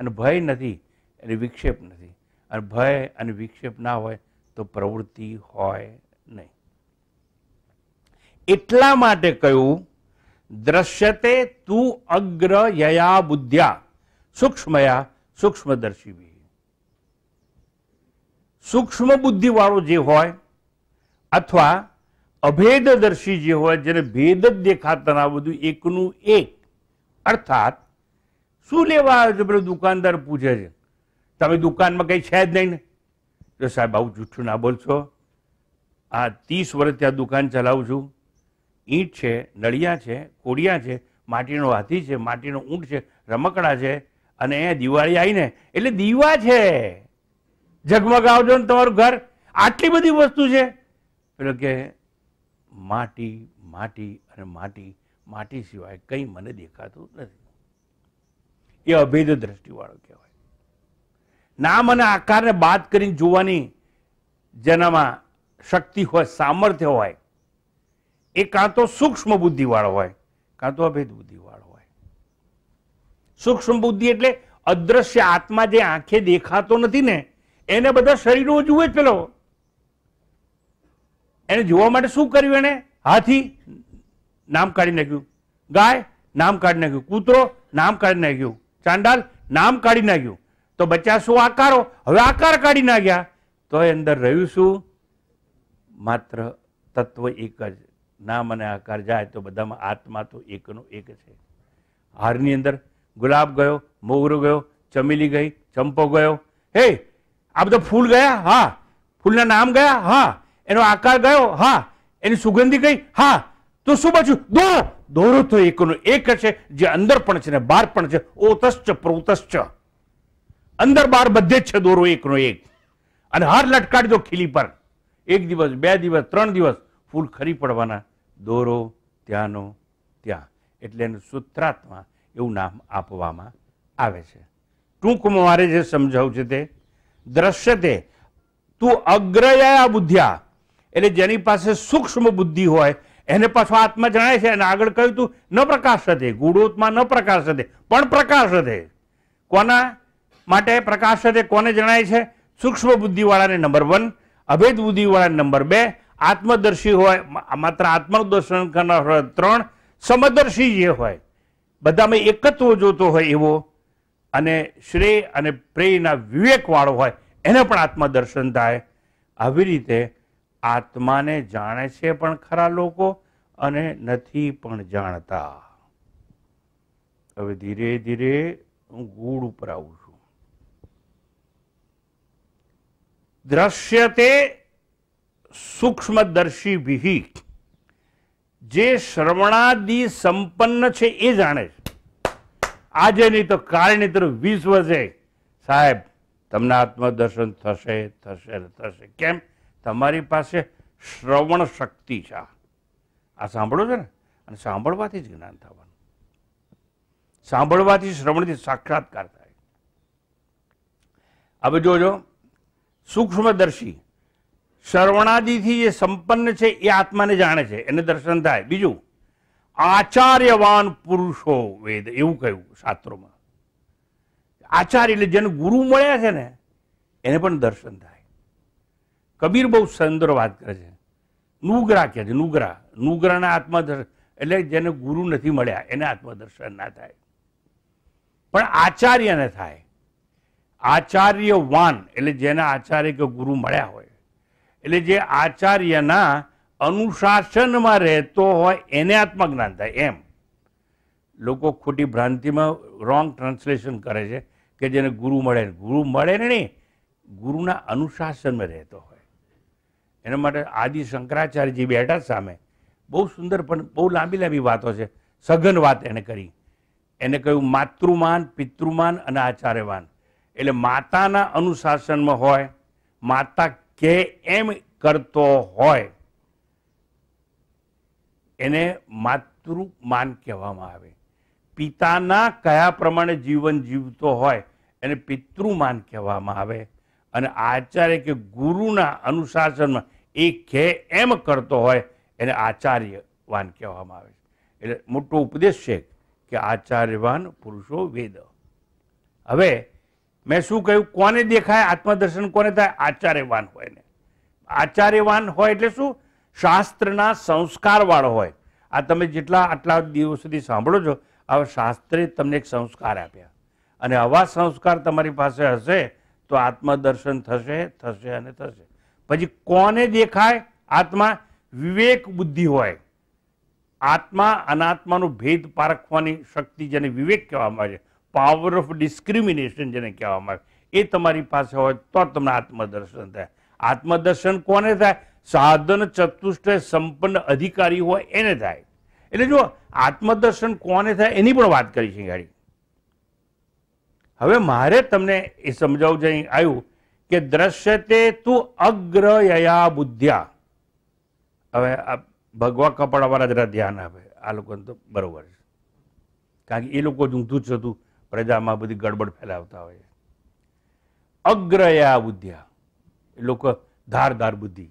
B: અને ભય નથી એટલે વિક્ષેપ નથી અને ભય અને વિક્ષેપ ના હોય તો પ્રવૃત્તિ હોય નહીં એટલા માટે કહ્યું દ્રશ્યતે તું અગ્ર યયા બુદ્ધ્યા સૂક્ષ્મયા સૂક્ષ્મદર્શી સૂક્ષ્મ બુદ્ધિવાળો જે હોય અથવા અભેદદર્શી જે હોય જેને ભેદ જ દેખાતા આ બધું એકનું એક અર્થાત શું લેવા આવે છે દુકાનદાર પૂછે છે તમે દુકાનમાં કઈ છે જ નહીં ને જો સાહેબ આવું જૂઠું ના બોલશો આ ત્રીસ વર્ષ ત્યાં દુકાન ચલાવું છું ઈંટ છે નળિયા છે કોડિયા છે માટીનો હાથી છે માટીનો ઊંટ છે રમકડા છે અને એ દિવાળી આવીને એટલે દીવા છે આવજો ને તમારું ઘર આટલી બધી વસ્તુ છે એટલે કે માટી માટી અને માટી માટી સિવાય કંઈ મને દેખાતું નથી એ અભેદ દ્રષ્ટિવાળો કહેવાય નામ અને આકારને બાદ કરીને જોવાની જેનામાં શક્તિ હોય સામર્થ્ય હોય એ કાં તો સૂક્ષ્મ બુદ્ધિવાળો હોય કાં તો અભેદ બુદ્ધિવાળો હોય સૂક્ષ્મ બુદ્ધિ એટલે અદ્રશ્ય આત્મા જે આંખે દેખાતો નથી ને એને બધા શરીરો જુએ જ પેલો એને જોવા માટે શું કર્યું એને હાથી નામ કાઢી નાખ્યું ગાય નામ કાઢી નાખ્યું કૂતરો નામ કાઢી નાખ્યું ચાંડાલ નામ કાઢી નાખ્યું તો બચ્યા શું આકારો હવે આકાર કાઢી નાખ્યા તો એ અંદર રહ્યું શું માત્ર તત્વ એક જ નામ અને આકાર જાય તો બધામાં આત્મા તો એકનો એક છે હારની અંદર ગુલાબ ગયો મોગરો ગયો ચમેલી ગઈ ચંપો ગયો હે આ બધા ફૂલ ગયા હા ફૂલના નામ ગયા હા એનો આકાર ગયો હા એની સુગંધી ગઈ હા તો શું બચ્યું દોરો દોરો તો એકનો એક છે જે અંદર પણ છે ને બહાર પણ છે ઓતશ્ચ પ્રોતશ્ચ અંદર બહાર બધે જ છે દોરો એકનો એક અને હાર લટકાડી દો ખીલી પર એક દિવસ બે દિવસ ત્રણ દિવસ ફૂલ ખરી પડવાના દોરો ત્યાંનો ત્યાં એટલે એનું સૂત્રાત્મા એવું નામ આપવામાં આવે છે ટૂંકમાં મારે જે સમજાવું છે તે દ્રશ્ય તે તું અગ્રયા બુદ્ધિયા એટલે જેની પાસે સૂક્ષ્મ બુદ્ધિ હોય એને પાછો આત્મા જણાય છે અને આગળ કહ્યું તું ન પ્રકાશ હતે ગુડોત્મા ન પ્રકાશ હતે પણ પ્રકાશ હતે કોના માટે પ્રકાશ છે કોને જણાય છે સૂક્ષ્મ બુદ્ધિવાળાને નંબર વન અભેદ બુદ્ધિવાળાને નંબર બે આત્મદર્શી હોય માત્ર આત્મદર્શન કરનાર હોય ત્રણ સમદર્શી જે હોય બધામાં એકત્વ જોતો હોય એવો અને શ્રેય અને પ્રેયના વિવેકવાળો હોય એને પણ આત્મદર્શન થાય આવી રીતે આત્માને જાણે છે પણ ખરા લોકો અને નથી પણ જાણતા હવે ધીરે ધીરે હું ગૂઢ ઉપર આવું દ્રશ્યતે સૂક્ષ્મદર્શી જે શ્રવણાદિ સંપન્ન છે એ જાણે છે આજે નહીં તો કાલે નહીં તો વિશ્વ છે સાહેબ તમને આત્મદર્શન થશે થશે થશે કેમ તમારી પાસે શ્રવણ શક્તિ છે આ સાંભળો છે ને અને સાંભળવાથી જ જ્ઞાન થવાનું સાંભળવાથી શ્રવણથી સાક્ષાત્કાર થાય હવે જોજો સૂક્ષ્મદર્શી શ્રવણાદિથી જે સંપન્ન છે એ આત્માને જાણે છે એને દર્શન થાય બીજું આચાર્યવાન પુરુષો વેદ એવું કહ્યું શાસ્ત્રોમાં આચાર્ય એટલે જેને ગુરુ મળ્યા છે ને એને પણ દર્શન થાય કબીર બહુ સુંદર વાત કરે છે નુગ્રા કહે છે નુગરા નુગરાના આત્મા એટલે જેને ગુરુ નથી મળ્યા એને આત્મદર્શન ના થાય પણ આચાર્યને થાય આચાર્યવાન એટલે જેના આચાર્ય કે ગુરુ મળ્યા હોય એટલે જે આચાર્યના અનુશાસનમાં રહેતો હોય એને આત્મજ્ઞાન થાય એમ લોકો ખોટી ભ્રાંતિમાં રોંગ ટ્રાન્સલેશન કરે છે કે જેને ગુરુ મળે ગુરુ મળે ને નહીં ગુરુના અનુશાસનમાં રહેતો હોય એના માટે આદિ શંકરાચાર્યજી બેઠા સામે બહુ સુંદર પણ બહુ લાંબી લાંબી વાતો છે સઘન વાત એણે કરી એને કહ્યું માતૃમાન પિતૃમાન અને આચાર્યવાન એટલે માતાના અનુશાસનમાં હોય માતા કે એમ કરતો હોય એને માતૃ માન કહેવામાં આવે પિતાના કયા પ્રમાણે જીવન જીવતો હોય એને પિતૃમાન કહેવામાં આવે અને આચાર્ય કે ગુરુના અનુશાસનમાં એ કે એમ કરતો હોય એને આચાર્યવાન કહેવામાં આવે એટલે મોટો ઉપદેશ છે કે આચાર્યવાન પુરુષો વેદ હવે મેં શું કહ્યું કોને દેખાય આત્મદર્શન કોને થાય આચાર્યવાન હોય ને આચાર્યવાન હોય એટલે શું શાસ્ત્રના સંસ્કારવાળો હોય આ તમે જેટલા આટલા દિવસ સુધી સાંભળો છો હવે શાસ્ત્રે તમને એક સંસ્કાર આપ્યા અને આવા સંસ્કાર તમારી પાસે હશે તો આત્મદર્શન થશે થશે અને થશે પછી કોને દેખાય આત્મા વિવેક બુદ્ધિ હોય આત્મા અનાત્માનો ભેદ પારખવાની શક્તિ જેને વિવેક કહેવામાં આવે છે પાવર ઓફ ડિસ્ક્રિમિનેશન જેને કહેવામાં આવે એ તમારી પાસે હોય તો તમને આત્મદર્શન થાય આત્મદર્શન કોને થાય સાધન ચતુષ્ટ સંપન્ન અધિકારી હોય એને થાય એટલે જુઓ આત્મદર્શન કોને થાય એની પણ વાત કરી છે ગાડી હવે મારે તમને એ સમજાવવું જઈ આવ્યું કે તે તું અગ્રયયા બુદ્ધ્યા હવે આ ભગવા કપડાવાળા જરા ધ્યાન આપે આ લોકોને તો બરોબર છે કારણ કે એ લોકો જ ઊંધું જ હતું પ્રજામાં બધી ગડબડ ફેલાવતા હોય અગ્રયા બુદ્ધિયા એ લોકો ધારધાર બુદ્ધિ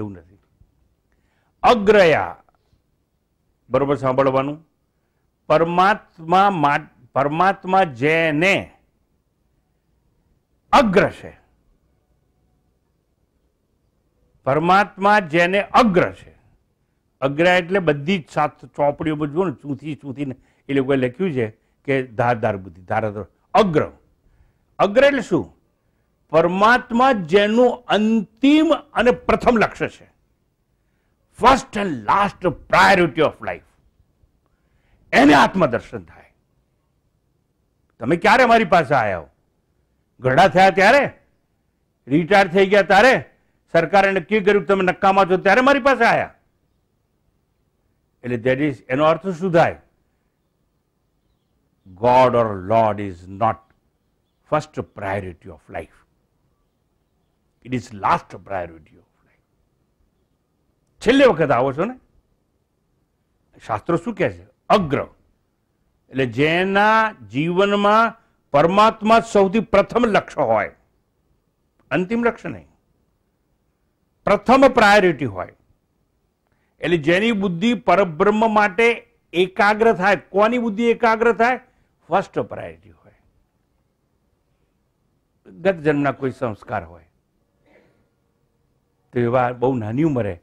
B: એવું નથી અગ્રયા બરોબર સાંભળવાનું પરમાત્મા પરમાત્મા જેને અગ્ર છે પરમાત્મા જેને અગ્ર છે અગ્ર એટલે બધી જ સાત ચોપડીઓ બધું જુઓ ને ચૂંથી ચૂંથીને એ લોકોએ લખ્યું છે કે ધારદાર બુદ્ધિ ધારાધાર અગ્ર અગ્ર એટલે શું પરમાત્મા જેનું અંતિમ અને પ્રથમ લક્ષ્ય છે first and last priority of life એને આત્મદર્શન થાય તમે ક્યારે મારી પાસે આવ્યા હો ઘરડા થયા ત્યારે રિટાયર થઈ ગયા ત્યારે સરકારે નક્કી કર્યું તમે નક્કામાં છો ત્યારે મારી પાસે આવ્યા એટલે દેટ ઇઝ એનો અર્થ શું થાય God or Lord is not first priority of life. It is last priority of life. છેલ્લે વખત આવો છો ને શાસ્ત્રો શું કહે છે અગ્ર એટલે જેના જીવનમાં પરમાત્મા સૌથી પ્રથમ લક્ષ્ય હોય અંતિમ લક્ષ્ય નહીં પ્રથમ પ્રાયોરિટી હોય એટલે જેની બુદ્ધિ પરબ્રહ્મ માટે એકાગ્ર થાય કોની બુદ્ધિ એકાગ્ર થાય ફર્સ્ટ પ્રાયોરિટી હોય ગત જન્મના કોઈ સંસ્કાર હોય તો એવા બહુ નાની ઉંમરે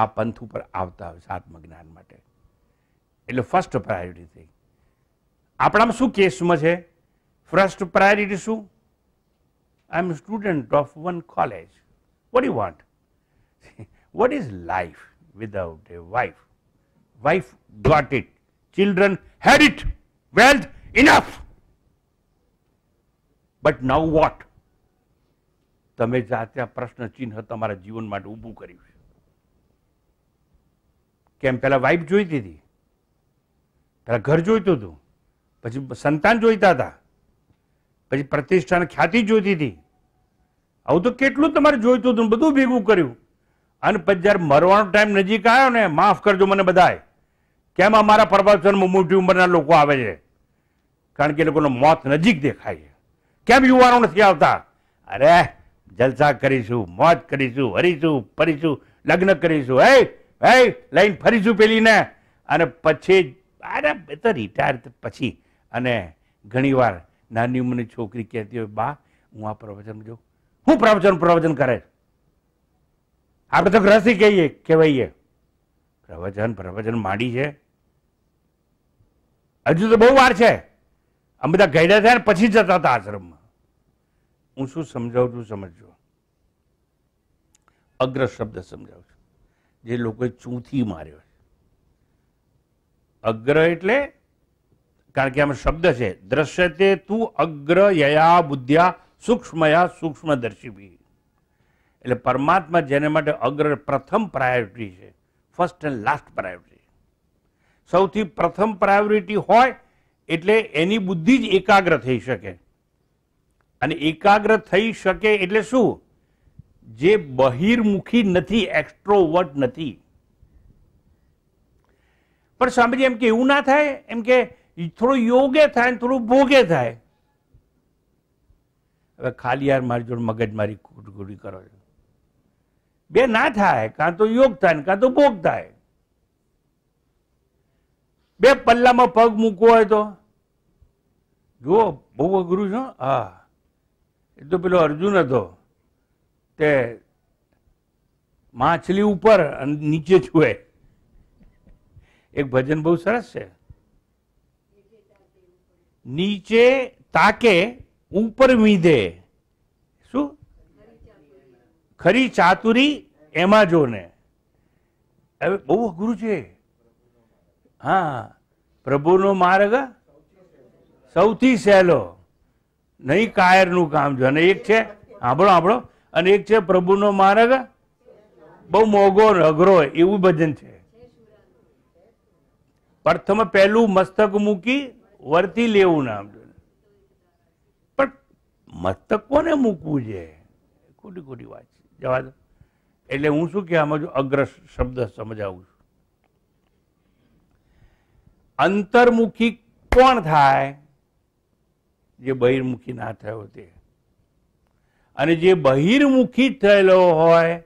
B: આ પંથ ઉપર આવતા હોય છે જ્ઞાન માટે એટલે ફર્સ્ટ પ્રાયોરિટી થઈ આપણામાં શું કેસમાં છે ફર્સ્ટ પ્રાયોરિટી શું I am student of one college what you want what is life without a wife wife got it children had it wealth enough but now what તમે જાતે આ પ્રશ્ન ચિહ્ન તમારા જીવન માટે ઊભું કર્યું છે કેમ પેલા વાઇફ જોઈતી હતી પેલા ઘર જોઈતું હતું પછી સંતાન જોઈતા હતા પછી પ્રતિષ્ઠાને ખ્યાતિ જોઈતી હતી આવું તો કેટલું તમારે જોઈતું હતું બધું ભેગું કર્યું અને પછી જ્યારે મરવાનો ટાઈમ નજીક આવ્યો ને માફ કરજો મને બધાય કેમ અમારા પ્રવચનમાં મોટી ઉંમરના લોકો આવે છે કારણ કે એ લોકોનું મોત નજીક દેખાય છે કેમ યુવાનો નથી આવતા અરે જલસા કરીશું મોજ કરીશું હરીશું ફરીશું લગ્ન કરીશું હે હૈ લઈને ફરીશું પેલીને અને પછી અરે એ તો રિટાયર પછી અને ઘણીવાર નાની ઉંમરની છોકરી કહેતી હોય બા હું આ પ્રવચન જોઉં હું પ્રવચન પ્રવચન કરે આપણે તો ગ્રસી કહીએ કહેવાઈએ પ્રવચન પ્રવચન માંડી છે હજુ તો બહુ વાર છે આ બધા ગયડા થયા ને પછી જતા હતા આશ્રમમાં હું શું સમજાવું છું સમજો અગ્ર શબ્દ સમજાવું છું જે લોકોએ ચૂંથી માર્યો છે અગ્ર એટલે કારણ કે આમાં શબ્દ છે તે તું અગ્ર યયા બુદ્ધ્યા સૂક્ષ્મયા સૂક્ષ્મદર્શિભી એટલે પરમાત્મા જેને માટે અગ્ર પ્રથમ પ્રાયોરિટી છે ફર્સ્ટ એન્ડ લાસ્ટ પ્રાયોરિટી સૌથી પ્રથમ પ્રાયોરિટી હોય એટલે એની બુદ્ધિ જ એકાગ્ર થઈ શકે અને એકાગ્ર થઈ શકે એટલે શું જે બહિર્મુખી નથી એક્સ્ટ્રોવર્ટ નથી પણ સ્વામીજી એમ કે એવું ના થાય એમ કે થોડું યોગે થાય ને થોડું ભોગે થાય હવે ખાલી યાર મારી જોડે મગજ મારી કૂટગુડી કરો છો બે ના થાય કાં તો યોગ થાય ને કાં તો ભોગ થાય બે પલ્લામાં પગ મૂકવો હોય તો જુઓ બહુ અઘરું છે હા એ તો પેલો અર્જુન હતો તે માછલી ઉપર અને નીચે છુએ એક ભજન બહુ સરસ છે નીચે તાકે ઉપર વીંધે શું ખરી ચાતુરી એમાં જો ને હવે બહુ અઘરું છે હા પ્રભુનો માર્ગ સૌથી સહેલો નહીં કાયરનું કામ છે અને એક છે આંબળો આંબળો અને એક છે પ્રભુનો માર્ગ બહુ મોઘો અઘરો એવું ભજન છે પ્રથમ પહેલું મસ્તક મૂકી વર્તી લેવું નામ પણ મસ્તક કોને મૂકવું છે ખોટી ખોટી વાત છે જવા દો એટલે હું શું કહેવા માંગુ અગ્ર શબ્દ સમજાવું છું અંતર્મુખી કોણ થાય જે બહિર્મુખી ના થયો તે અને જે બહિર્મુખી થયેલો હોય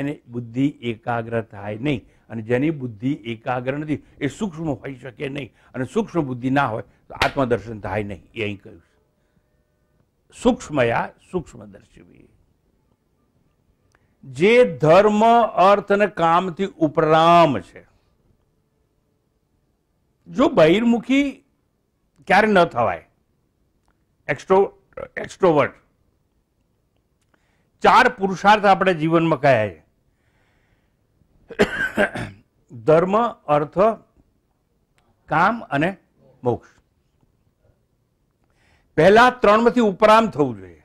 B: એને બુદ્ધિ એકાગ્ર થાય નહીં અને જેની બુદ્ધિ એકાગ્ર નથી એ સૂક્ષ્મ હોઈ શકે નહીં અને સૂક્ષ્મ બુદ્ધિ ના હોય તો આત્મદર્શન થાય નહીં એ અહીં કહ્યું સૂક્ષ્મયા સૂક્ષ્મ સૂક્ષ્મદર્શી જે ધર્મ અર્થ અને કામથી ઉપરામ છે જો બહિર્મુખી ક્યારે ન થવાય એક્સ્ટ્રો એક્સ્ટ્રોવર્ટ ચાર પુરુષાર્થ આપણે જીવનમાં કયા છે ધર્મ અર્થ કામ અને મોક્ષ પહેલા ત્રણમાંથી ઉપરામ થવું જોઈએ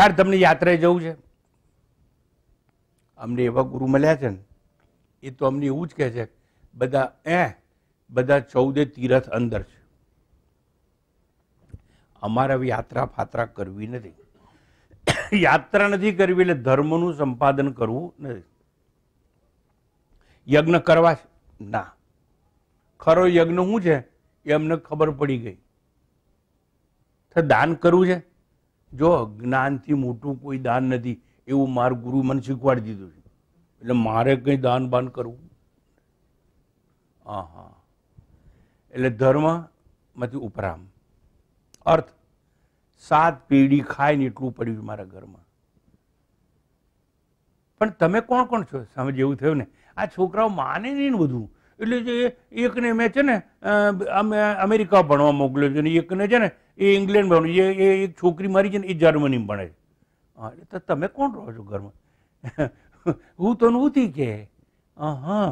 B: ચાર તમને યાત્રાએ જવું છે અમને એવા ગુરુ મળ્યા છે ને એ તો અમને એવું જ કહે છે બધા એ બધા ચૌદે તીરથ અંદર છે અમારે હવે યાત્રા ફાત્રા કરવી નથી યાત્રા નથી કરવી એટલે ધર્મનું સંપાદન કરવું નથી યજ્ઞ કરવા છે ના ખરો યજ્ઞ શું છે એ અમને ખબર પડી ગઈ તો દાન કરવું છે જો જ્ઞાનથી મોટું કોઈ દાન નથી એવું મારું ગુરુ મને શીખવાડી દીધું છે એટલે મારે કંઈ દાન બાન કરવું હા હા એટલે ધર્મમાંથી ઉપરામ અર્થ સાત પેઢી ખાય ને એટલું પડ્યું મારા ઘરમાં પણ તમે કોણ કોણ છો સમજ એવું થયું ને આ છોકરાઓ માને નહીં ને બધું એટલે જે એકને મેં છે ને અમેરિકા ભણવા મોકલ્યો છે ને એકને છે ને એ ઇંગ્લેન્ડ ભણ્યું એ એક છોકરી મારી છે ને એ જર્મનીમાં ભણે છે હા તો તમે કોણ રહો છો ઘરમાં હું તો ઉતી કે હા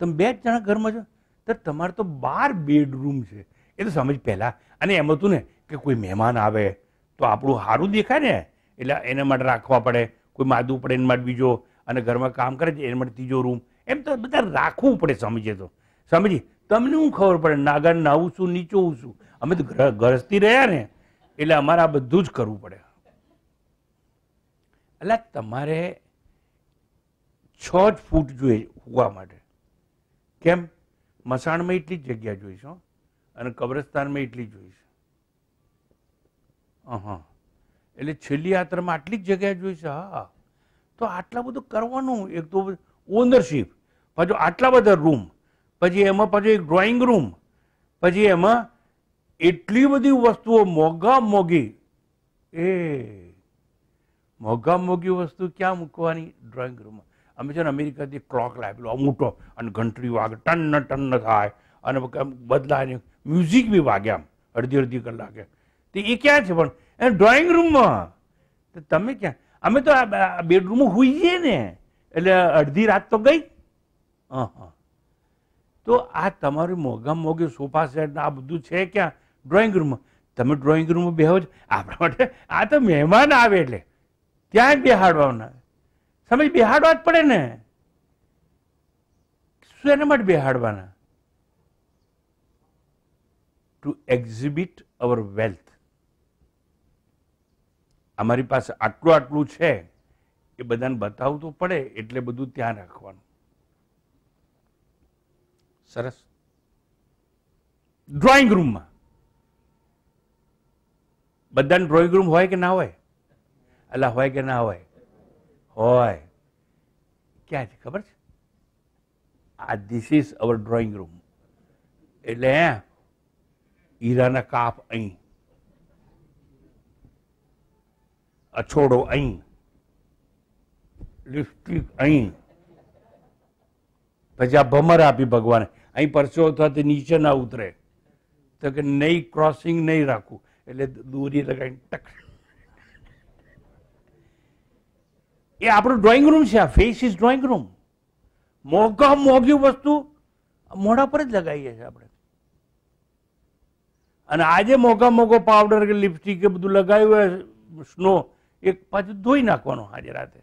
B: તમે બે જ જણા ઘરમાં છો તો તમારે તો બાર બેડરૂમ છે એ તો સમજ પહેલાં અને એમ હતું ને કે કોઈ મહેમાન આવે તો આપણું સારું દેખાય ને એટલે એના માટે રાખવા પડે કોઈ માદું પડે એના માટે બીજો અને ઘરમાં કામ કરે છે એના માટે ત્રીજો રૂમ એમ તો બધા રાખવું પડે સમજે તો સમજી તમને શું ખબર પડે નાગર નાવું છું નીચો છું અમે તો ઘરસ્તી રહ્યા ને એટલે અમારે આ બધું જ કરવું પડે એટલે તમારે છ જ ફૂટ જોઈએ હોવા માટે કેમ મસાણમાં એટલી જ જગ્યા જોઈશ હો અને કબ્રસ્તાનમાં એટલી જ જોઈશ હા એટલે છેલ્લી યાત્રામાં આટલી જ જગ્યા જોઈશે હા તો આટલા બધું કરવાનું એક તો ઓનરશીપ પાછું આટલા બધા રૂમ પછી એમાં પાછું એક ડ્રોઈંગ રૂમ પછી એમાં એટલી બધી વસ્તુઓ મોંઘા મોંઘી એ મોંઘામાં મોંઘી વસ્તુ ક્યાં મૂકવાની ડ્રોઈંગ રૂમમાં અમે છે ને અમેરિકાથી ક્લોક લાવેલો અમૂટો અને ઘંટડી વાગે ટન ટન થાય અને બદલાય મ્યુઝિક બી વાગે આમ અડધી અડધી કલાકે તો એ ક્યાં છે પણ એ ડ્રોઈંગ રૂમમાં તો તમે ક્યાં અમે તો આ બેડરૂમ હોઈએ ને એટલે અડધી રાત તો ગઈ હા હા તો આ તમારું મોંઘામાં મોંઘી સોફા સેટ આ બધું છે ક્યાં ડ્રોઈંગ રૂમમાં તમે ડ્રોઈંગ રૂમમાં બેહો છો આપણા માટે આ તો મહેમાન આવે એટલે ત્યાં જ બેહાડવાના સમજ બેહાડવા જ પડે ને શું એના માટે બેહાડવાના ટુ એક્ઝિબિટ અવર વેલ્થ અમારી પાસે આટલું આટલું છે એ બધાને બતાવવું તો પડે એટલે બધું ત્યાં રાખવાનું સરસ ડ્રોઈંગ રૂમમાં બધાને ડ્રોઈંગ રૂમ હોય કે ના હોય અલા હોય કે ના હોય હોય ક્યાં છે ખબર છે આ this is our drawing room એટલે હીરાના કાપ અહીં અછોડો અહીં લિપસ્ટિક અહીં પછી આ ભમર આપી ભગવાને અહીં પરસો થવાથી નીચે ના ઉતરે તો કે નહીં ક્રોસિંગ નહીં રાખવું એટલે દોરી લગાવીને ટક એ આપણું ડ્રોઈંગ રૂમ છે આ ફેસ ઇઝ ડ્રોઈંગ રૂમ મોંઘા મોંઘી વસ્તુ મોઢા પર જ લગાવીએ છીએ આપણે અને આજે મોંઘા મોઘો પાવડર કે લિપસ્ટિક કે બધું લગાવ્યું હોય સ્નો એ પાછું ધોઈ નાખવાનો આજે રાતે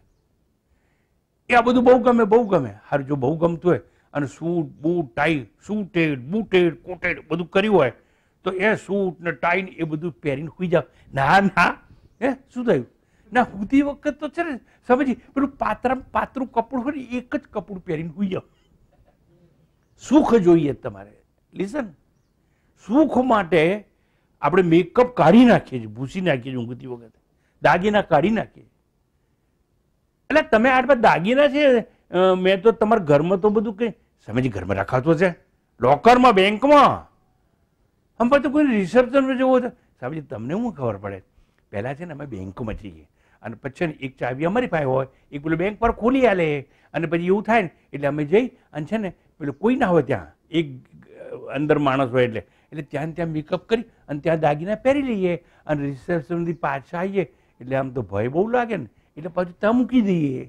B: એ આ બધું બહુ ગમે બહુ ગમે હાર જો બહુ ગમતું હોય અને suit boot tie suited booted coated બધું કર્યું હોય તો એ સૂટ ને ટાઈ એ બધું પહેરીને સુઈ જાવ ના ના હે શું થયું ના હુધી વખત તો છે ને સમજી પેલું પાત્રા પાત્રું કપડું હોય ને એક જ કપડું પહેરીને હુઈ સુખ જોઈએ તમારે લિસન સુખ માટે આપણે મેકઅપ કાઢી નાખીએ છીએ ભૂસી નાખીએ છીએ ઊંઘતી વખતે દાગીના કાઢી નાખીએ એટલે તમે આટલા દાગીના છે મેં તો તમારા ઘરમાં તો બધું કંઈ સમજી ઘરમાં રખાતો છે લોકરમાં બેંકમાં આમ પછી કોઈ રિસર્ચર જેવો સમજી તમને શું ખબર પડે પહેલાં છે ને અમે બેંકમાં જઈએ અને પછી એક ચાવી અમારી પાસે હોય એક પેલું બેંક પર ખોલી આલે અને પછી એવું થાય ને એટલે અમે જઈ અને છે ને પેલું કોઈ ના હોય ત્યાં એક અંદર માણસ હોય એટલે એટલે ત્યાં ત્યાં મેકઅપ કરી અને ત્યાં દાગીના પહેરી લઈએ અને રિસેપ્શનથી પાછા આવીએ એટલે આમ તો ભય બહુ લાગે ને એટલે પાછું ત્યાં મૂકી દઈએ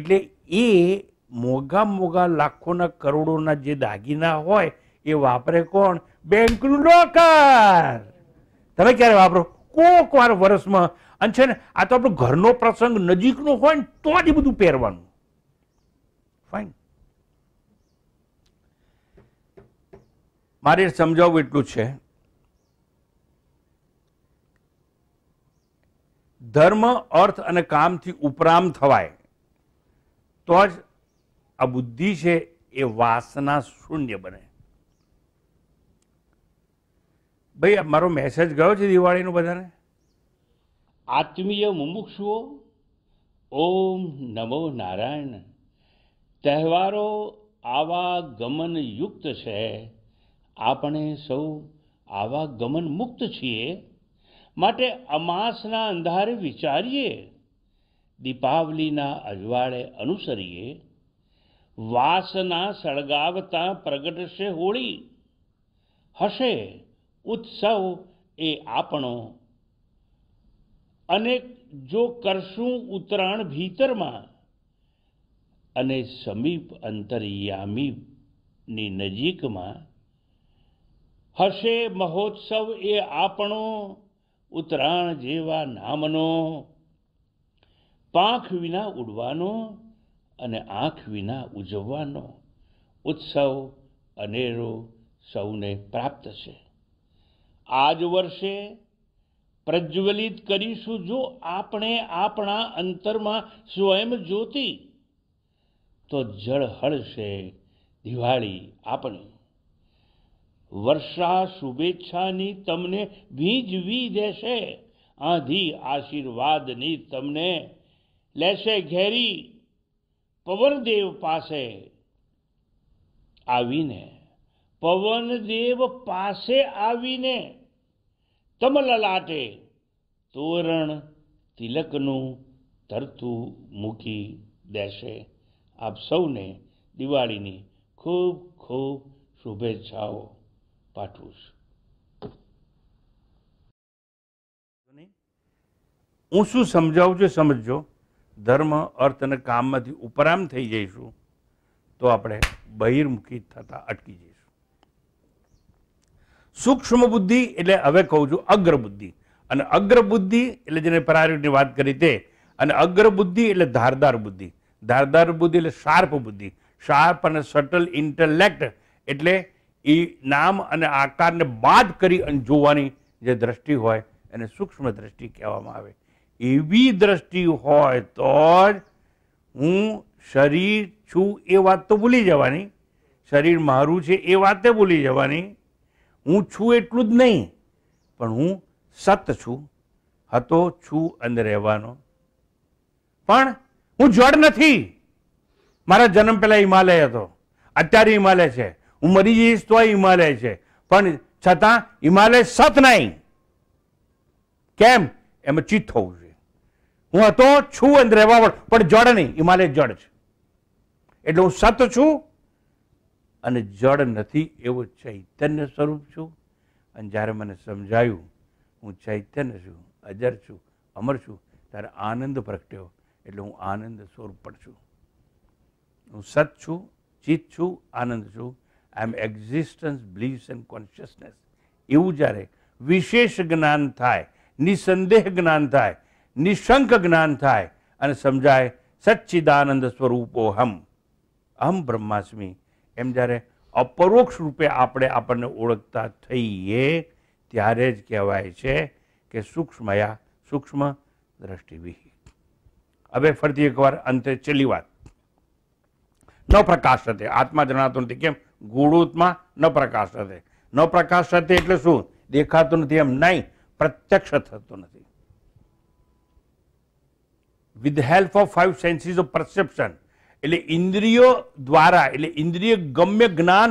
B: એટલે એ મોઘા મોઘા લાખોના કરોડોના જે દાગીના હોય એ વાપરે કોણ બેંકનું લોકર તમે ક્યારે વાપરો કોક વાર વર્ષમાં અને છે ને આ તો આપણો ઘરનો પ્રસંગ નજીકનો હોય ને તો જ બધું પહેરવાનું ફાઇન મારે સમજાવવું એટલું છે ધર્મ અર્થ અને કામથી ઉપરામ થવાય તો જ આ બુદ્ધિ છે એ વાસના શૂન્ય બને ભાઈ મારો મેસેજ ગયો છે દિવાળીનો બધાને આત્મીય મુમુક્ષુઓ ઓમ નમો નારાયણ તહેવારો આવા ગમનયુક્ત છે આપણે સૌ આવા ગમન મુક્ત છીએ માટે અમાસના અંધારે વિચારીએ દીપાવલીના અજવાળે અનુસરીએ વાસના સળગાવતા પ્રગટશે હોળી હશે ઉત્સવ એ આપણો અને જો કરશું ઉત્તરાયણ ભીતરમાં અને સમીપ અંતરયામીની નજીકમાં હશે મહોત્સવ એ આપણો ઉત્તરાયણ જેવા નામનો પાંખ વિના ઉડવાનો અને આંખ વિના ઉજવવાનો ઉત્સવ અનેરો સૌને પ્રાપ્ત છે આજ વર્ષે પ્રજ્વલિત કરીશું જો આપણે આપણા અંતરમાં સ્વયં જ્યોતિ તો જળ હળશે દિવાળી આપણી વર્ષા શુભેચ્છાની તમને ભીંજવી દેશે આંધી આશીર્વાદની તમને લેશે ઘેરી પવનદેવ પાસે આવીને પવનદેવ પાસે આવીને તમલલાટે તોરણ તિલકનું ધરતું મૂકી દેશે આપ સૌને દિવાળીની ખૂબ ખૂબ શુભેચ્છાઓ પાઠવું છું હું શું સમજાવું છું સમજો ધર્મ અર્થ અને કામમાંથી ઉપરામ થઈ જઈશું તો આપણે બહિર્મુખી થતાં અટકી જઈશું સૂક્ષ્મ બુદ્ધિ એટલે હવે કહું છું અગ્રબુદ્ધિ અને અગ્રબુદ્ધિ એટલે જેને પરારીની વાત કરી તે અને અગ્રબુદ્ધિ એટલે ધારદાર બુદ્ધિ ધારદાર બુદ્ધિ એટલે શાર્પ બુદ્ધિ શાર્પ અને સટલ ઇન્ટેલેક્ટ એટલે એ નામ અને આકારને બાદ કરી અને જોવાની જે દ્રષ્ટિ હોય એને સૂક્ષ્મ દ્રષ્ટિ કહેવામાં આવે એવી દ્રષ્ટિ હોય તો જ હું શરીર છું એ વાત તો ભૂલી જવાની શરીર મારું છે એ વાતે ભૂલી જવાની હું છું એટલું જ નહીં પણ હું સત છું હતો છું અને રહેવાનો પણ હું જડ નથી મારા જન્મ પહેલાં હિમાલય હતો અત્યારે હિમાલય છે હું મરી જઈશ તો હિમાલય છે પણ છતાં હિમાલય સત નહીં કેમ એમાં ચિત્ત હોવું જોઈએ હું હતો છું અને રહેવા પણ જડ નહીં હિમાલય જડ છે એટલે હું સત છું અને જડ નથી એવો ચૈતન્ય સ્વરૂપ છું અને જ્યારે મને સમજાયું હું ચૈતન્ય છું અજર છું અમર છું ત્યારે આનંદ પ્રગટ્યો એટલે હું આનંદ સ્વરૂપ પણ છું હું સત છું ચિત્ત છું આનંદ છું I am existence believes and consciousness એવું જ્યારે વિશેષ જ્ઞાન થાય નિસંદેહ જ્ઞાન થાય નિશંક જ્ઞાન થાય અને સમજાય સચ્ચિદાનંદ સ્વરૂપો હમ અહમ બ્રહ્માસ્મી એમ જ્યારે અપરોક્ષ રૂપે આપણે આપણને ઓળખતા થઈએ ત્યારે જ કહેવાય છે કે સૂક્ષ્મયા સૂક્ષ્મ દ્રષ્ટિવિહી હવે ફરીથી એકવાર અંતે છેલ્લી વાત ન પ્રકાશ થતે આત્મા જણાતો નથી કેમ ગુણોત્મા ન પ્રકાશ થતે ન પ્રકાશ થતે એટલે શું દેખાતું નથી એમ નહીં પ્રત્યક્ષ થતું નથી with the help of five senses of એટલે ઇન્દ્રિયો દ્વારા એટલે ઇન્દ્રિય ગમ્ય જ્ઞાન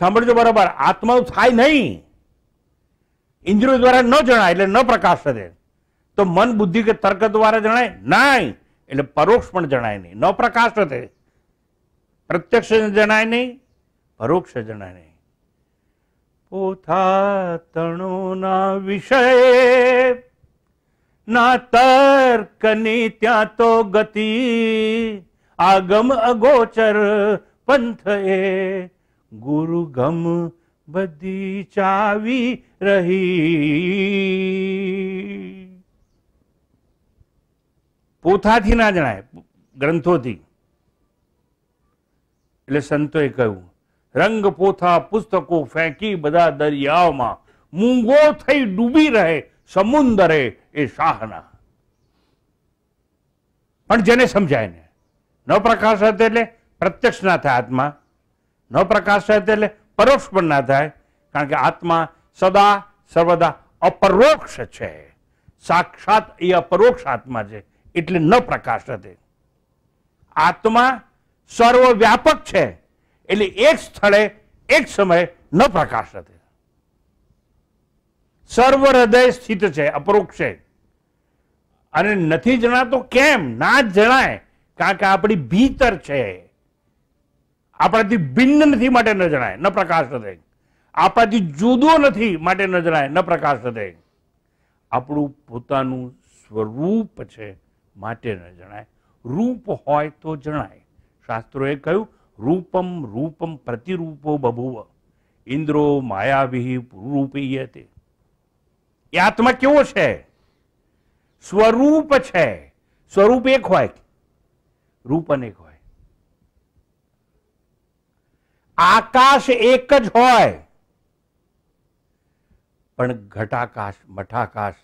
B: સાંભળજો બરાબર આત્મા થાય નહીં ઇન્દ્રિયો દ્વારા ન જણાય એટલે ન પ્રકાશ થશે તો મન બુદ્ધિ કે તર્ક દ્વારા જણાય નહીં એટલે પરોક્ષ પણ જણાય નહીં ન પ્રકાશ થશે પ્રત્યક્ષ જણાય નહીં પરોક્ષ જણાય નહીં પોથા તણોના વિષય ના તર્કની ત્યાં તો ગતિ આગમ અગોચર પંથ એ ગુરુ ગમ બધી ચાવી રહી પોથાથી ના જણાય ગ્રંથોથી એટલે સંતોએ કહ્યું રંગ પોથા પુસ્તકો ફેંકી બધા દરિયાઓમાં મૂંગો થઈ ડૂબી રહે સમુદરે એ શાહના પણ જેને સમજાય ને ન પ્રકાશ હશે એટલે પ્રત્યક્ષ ના થાય આત્મા ન પ્રકાશ હશે એટલે પરોક્ષ પણ ના થાય કારણ કે આત્મા સદા સર્વદા અપરોક્ષ છે સાક્ષાત એ અપરોક્ષ આત્મા છે એટલે ન પ્રકાશ હશે આત્મા સર્વવ્યાપક છે એટલે એક સ્થળે એક સમયે ન પ્રકાશ હશે સર્વ હૃદય સ્થિત છે અપરોક્ષ છે અને નથી જણાતો કેમ ના જણાય કારણ કે આપણી ભીતર છે આપણાથી ભિન્ન નથી માટે ન જણાય ન પ્રકાશ નથી આપણાથી જુદો નથી માટે ન જણાય ન પ્રકાશ નથી આપણું પોતાનું સ્વરૂપ છે માટે ન જણાય રૂપ હોય તો જણાય શાસ્ત્રોએ કહ્યું રૂપમ રૂપમ પ્રતિરૂપો બભુવ ઇન્દ્રો માયાવિહી પુરૂપી તે એ આત્મા કેવો છે સ્વરૂપ છે સ્વરૂપ એક હોય રૂપ અનેક હોય આકાશ એક જ હોય પણ ઘટાકાશ મઠાકાશ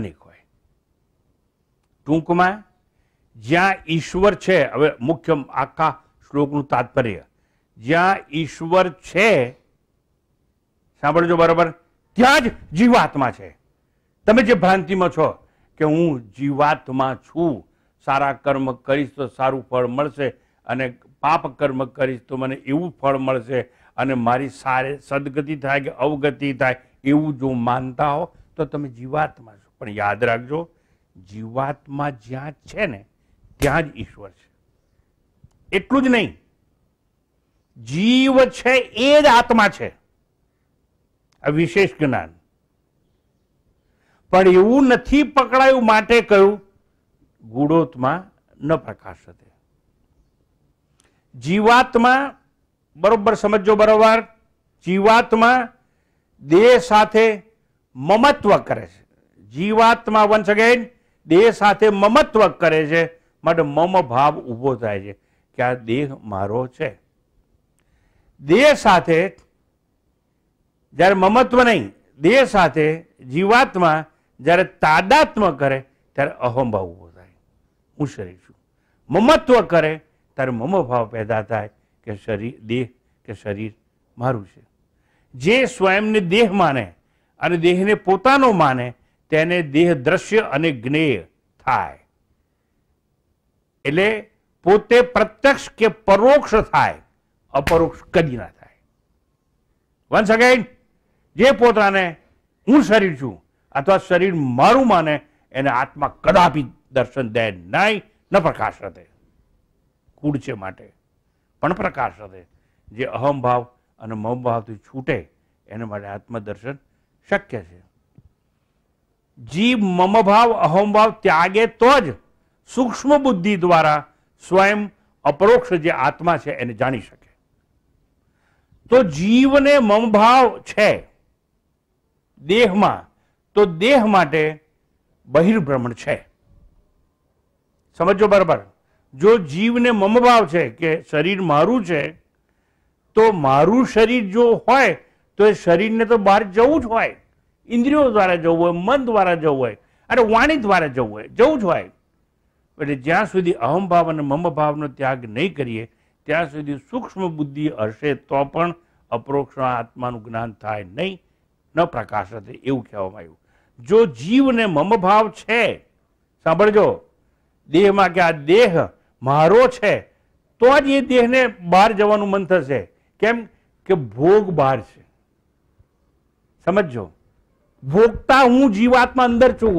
B: અનેક હોય ટૂંકમાં જ્યાં ઈશ્વર છે હવે મુખ્ય આખા શ્લોકનું તાત્પર્ય જ્યાં ઈશ્વર છે સાંભળજો બરોબર ત્યાં જ જીવાત્મા છે તમે જે ભ્રાંતિમાં છો કે હું જીવાત્મા છું સારા કર્મ કરીશ તો સારું ફળ મળશે અને પાપ કર્મ કરીશ તો મને એવું ફળ મળશે અને મારી સારી સદગતિ થાય કે અવગતિ થાય એવું જો માનતા હો તો તમે જીવાત્મા છો પણ યાદ રાખજો જીવાત્મા જ્યાં છે ને ત્યાં જ ઈશ્વર છે એટલું જ નહીં જીવ છે એ જ આત્મા છે આ વિશેષ જ્ઞાન પણ એવું નથી પકડાયું માટે કહ્યું ગુડોતમાં ન પ્રકાશતે જીવાત્મા બરોબર સમજો બરોબર જીવાત્મા દેહ સાથે મમત્વ કરે છે જીવાત્મા વન્સ અગેન દેહ સાથે મમત્વ કરે છે માટે મમ ભાવ ઊભો થાય છે કે આ દેહ મારો છે દેહ સાથે જ્યારે મમત્વ નહીં દેહ સાથે જીવાત્મા જ્યારે તાદાત્મ કરે ત્યારે અહંભાવ ઊભો હું શરીર છું મમત્વ કરે ત્યારે મમભાવ પેદા થાય કે શરીર દેહ કે શરીર મારું છે જે સ્વયંને દેહ માને અને દેહને પોતાનો માને તેને દેહ દ્રશ્ય અને જ્ઞેય થાય એટલે પોતે પ્રત્યક્ષ કે પરોક્ષ થાય અપરોક્ષ કદી ના થાય વન્સ અગેન જે પોતાને હું શરીર છું અથવા શરીર મારું માને એને આત્મા કદાપી દર્શન દે નહીં ન પ્રકાશ હતે કૂડ છે માટે પણ પ્રકાશ રથે જે અહમભાવ અને મમભાવથી છૂટે એને માટે આત્મદર્શન શક્ય છે જીવ મમભાવ અહમભાવ ત્યાગે તો જ સૂક્ષ્મ બુદ્ધિ દ્વારા સ્વયં અપરોક્ષ જે આત્મા છે એને જાણી શકે તો જીવને મમભાવ છે દેહમાં તો દેહ માટે બહિર્ભ્રમણ છે સમજો બરાબર જો જીવને મમભાવ છે કે શરીર મારું છે તો મારું શરીર જો હોય તો એ શરીરને તો બહાર જવું જ હોય ઇન્દ્રિયો દ્વારા જવું હોય મન દ્વારા જવું હોય અરે વાણી દ્વારા જવું હોય જવું જ હોય એટલે જ્યાં સુધી અહમભાવ અને મમભાવનો ત્યાગ નહીં કરીએ ત્યાં સુધી સૂક્ષ્મ બુદ્ધિ હશે તો પણ અપરોક્ષ આત્માનું જ્ઞાન થાય નહીં ન પ્રકાશ થશે એવું કહેવામાં આવ્યું જો જીવને મમભાવ છે સાંભળજો દેહમાં કે આ દેહ મારો છે તો જ એ દેહને બહાર જવાનું મન થશે કેમ કે ભોગ બહાર છે સમજો ભોગતા હું જીવાત્મા અંદર છું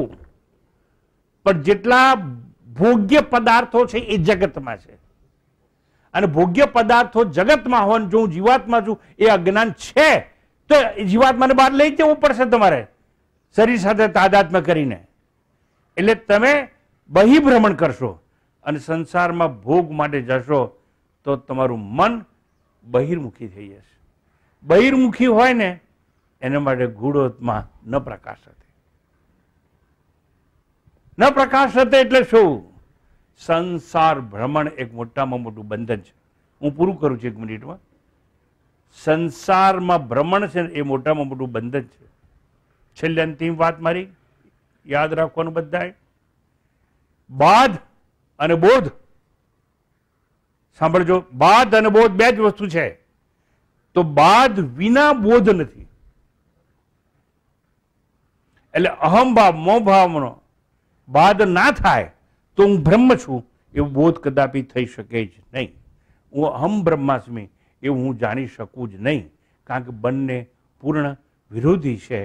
B: પણ જેટલા ભોગ્ય પદાર્થો છે એ જગતમાં છે અને ભોગ્ય પદાર્થો જગતમાં હોય જો હું જીવાત્મા છું એ અજ્ઞાન છે તો જીવાત્માને બહાર લઈ જવું પડશે તમારે શરીર સાથે તાદાત્મ્ય કરીને એટલે તમે બહિભ્રમણ કરશો અને સંસારમાં ભોગ માટે જશો તો તમારું મન બહિર્મુખી થઈ જશે બહિર્મુખી હોય ને એના માટે ગુણોત્માં ન પ્રકાશ હતે ન પ્રકાશ હતે એટલે શું સંસાર ભ્રમણ એક મોટામાં મોટું બંધન છે હું પૂરું કરું છું એક મિનિટમાં સંસારમાં ભ્રમણ છે એ મોટામાં મોટું બંધન છે છેલ્લે અંતિમ વાત મારી યાદ રાખવાનું બધાય બાધ અને બોધ સાંભળજો બાધ અને બોધ બે જ વસ્તુ છે તો બાધ વિના બોધ નથી એટલે અહમભાવ મોભાવનો બાદ ના થાય તો હું બ્રહ્મ છું એવો બોધ કદાપી થઈ શકે જ નહીં હું અહમ બ્રહ્માસ્મી એવું હું જાણી શકું જ નહીં કારણ કે બંને પૂર્ણ વિરોધી છે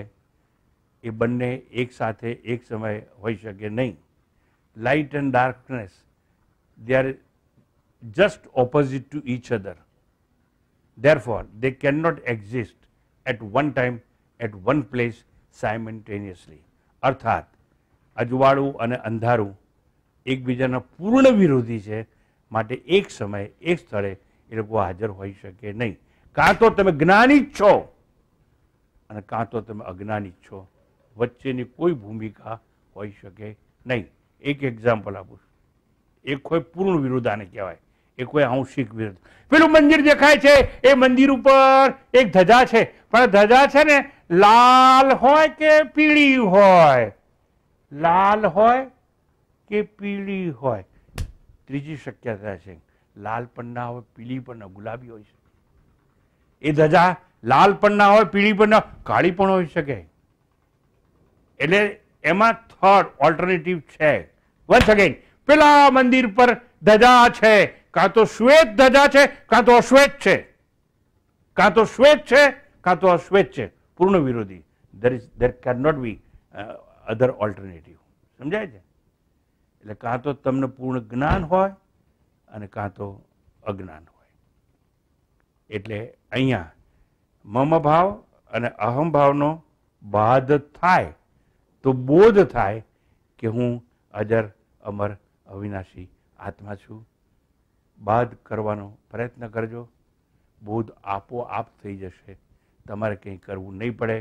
B: એ બંને એક સાથે એક સમયે હોઈ શકે નહીં light and darkness, they are just opposite to each other. Therefore, they cannot exist at one time, at one place simultaneously. અર્થાત અજવાળું અને અંધારું એકબીજાના પૂર્ણ વિરોધી છે માટે એક સમયે એક સ્થળે એ લોકો હાજર હોઈ શકે નહીં કાં તો તમે જ્ઞાની જ છો અને કાં તો તમે અજ્ઞાની જ છો વચ્ચેની કોઈ ભૂમિકા હોઈ શકે નહીં એક એક્ઝામ્પલ આપું છું એક કોઈ પૂર્ણ વિરોધ આને કહેવાય એ કોઈ આંશિક વિરોધ પેલું મંદિર દેખાય છે એ મંદિર ઉપર એક ધજા છે પણ ધજા છે ને લાલ હોય કે પીળી હોય લાલ હોય કે પીળી હોય ત્રીજી શક્યતા છે લાલ પણ ના હોય પીળી પણ ના ગુલાબી હોય શકે એ ધજા લાલ પણ ના હોય પીળી પણ ના કાળી પણ હોઈ શકે એટલે એમાં થર્ડ ઓલ્ટરનેટિવ છે વન્સ અગેન પેલા મંદિર પર ધજા છે કાં તો શ્વેત ધજા છે કાં તો અશ્વેત છે કાં તો શ્વેત છે કાં તો અશ્વેત છે પૂર્ણ વિરોધી there is there can not be other alternative સમજાય છે એટલે કાં તો તમને પૂર્ણ જ્ઞાન હોય અને કાં તો અજ્ઞાન હોય એટલે અહીંયા મમભાવ અને અહમ ભાવનો બાધ થાય તો બોધ થાય કે હું અજર અમર અવિનાશી આત્મા છું બાદ કરવાનો પ્રયત્ન કરજો બોધ આપોઆપ થઈ જશે તમારે કંઈ કરવું નહીં પડે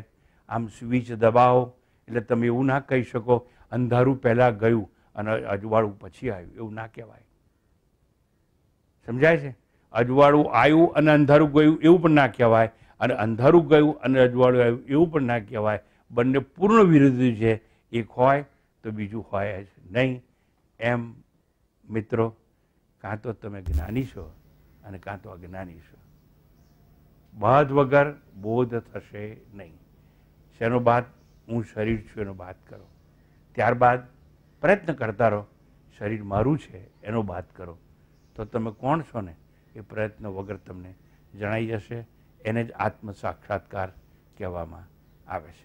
B: આમ સ્વિચ દબાવો એટલે તમે એવું ના કહી શકો અંધારું પહેલાં ગયું અને અજવાળું પછી આવ્યું એવું ના કહેવાય સમજાય છે અજવાળું આવ્યું અને અંધારું ગયું એવું પણ ના કહેવાય અને અંધારું ગયું અને અજવાળું આવ્યું એવું પણ ના કહેવાય બંને પૂર્ણ વિરોધી છે એક હોય તો બીજું હોય જ નહીં એમ મિત્રો કાં તો તમે જ્ઞાની છો અને કાં તો અજ્ઞાની છો બાદ વગર બોધ થશે નહીં શેનો બાદ હું શરીર છું એનો બાદ કરો ત્યારબાદ પ્રયત્ન કરતા રહો શરીર મારું છે એનો બાદ કરો તો તમે કોણ છો ને એ પ્રયત્ન વગર તમને જણાઈ જશે એને જ આત્મ સાક્ષાત્કાર કહેવામાં આવે છે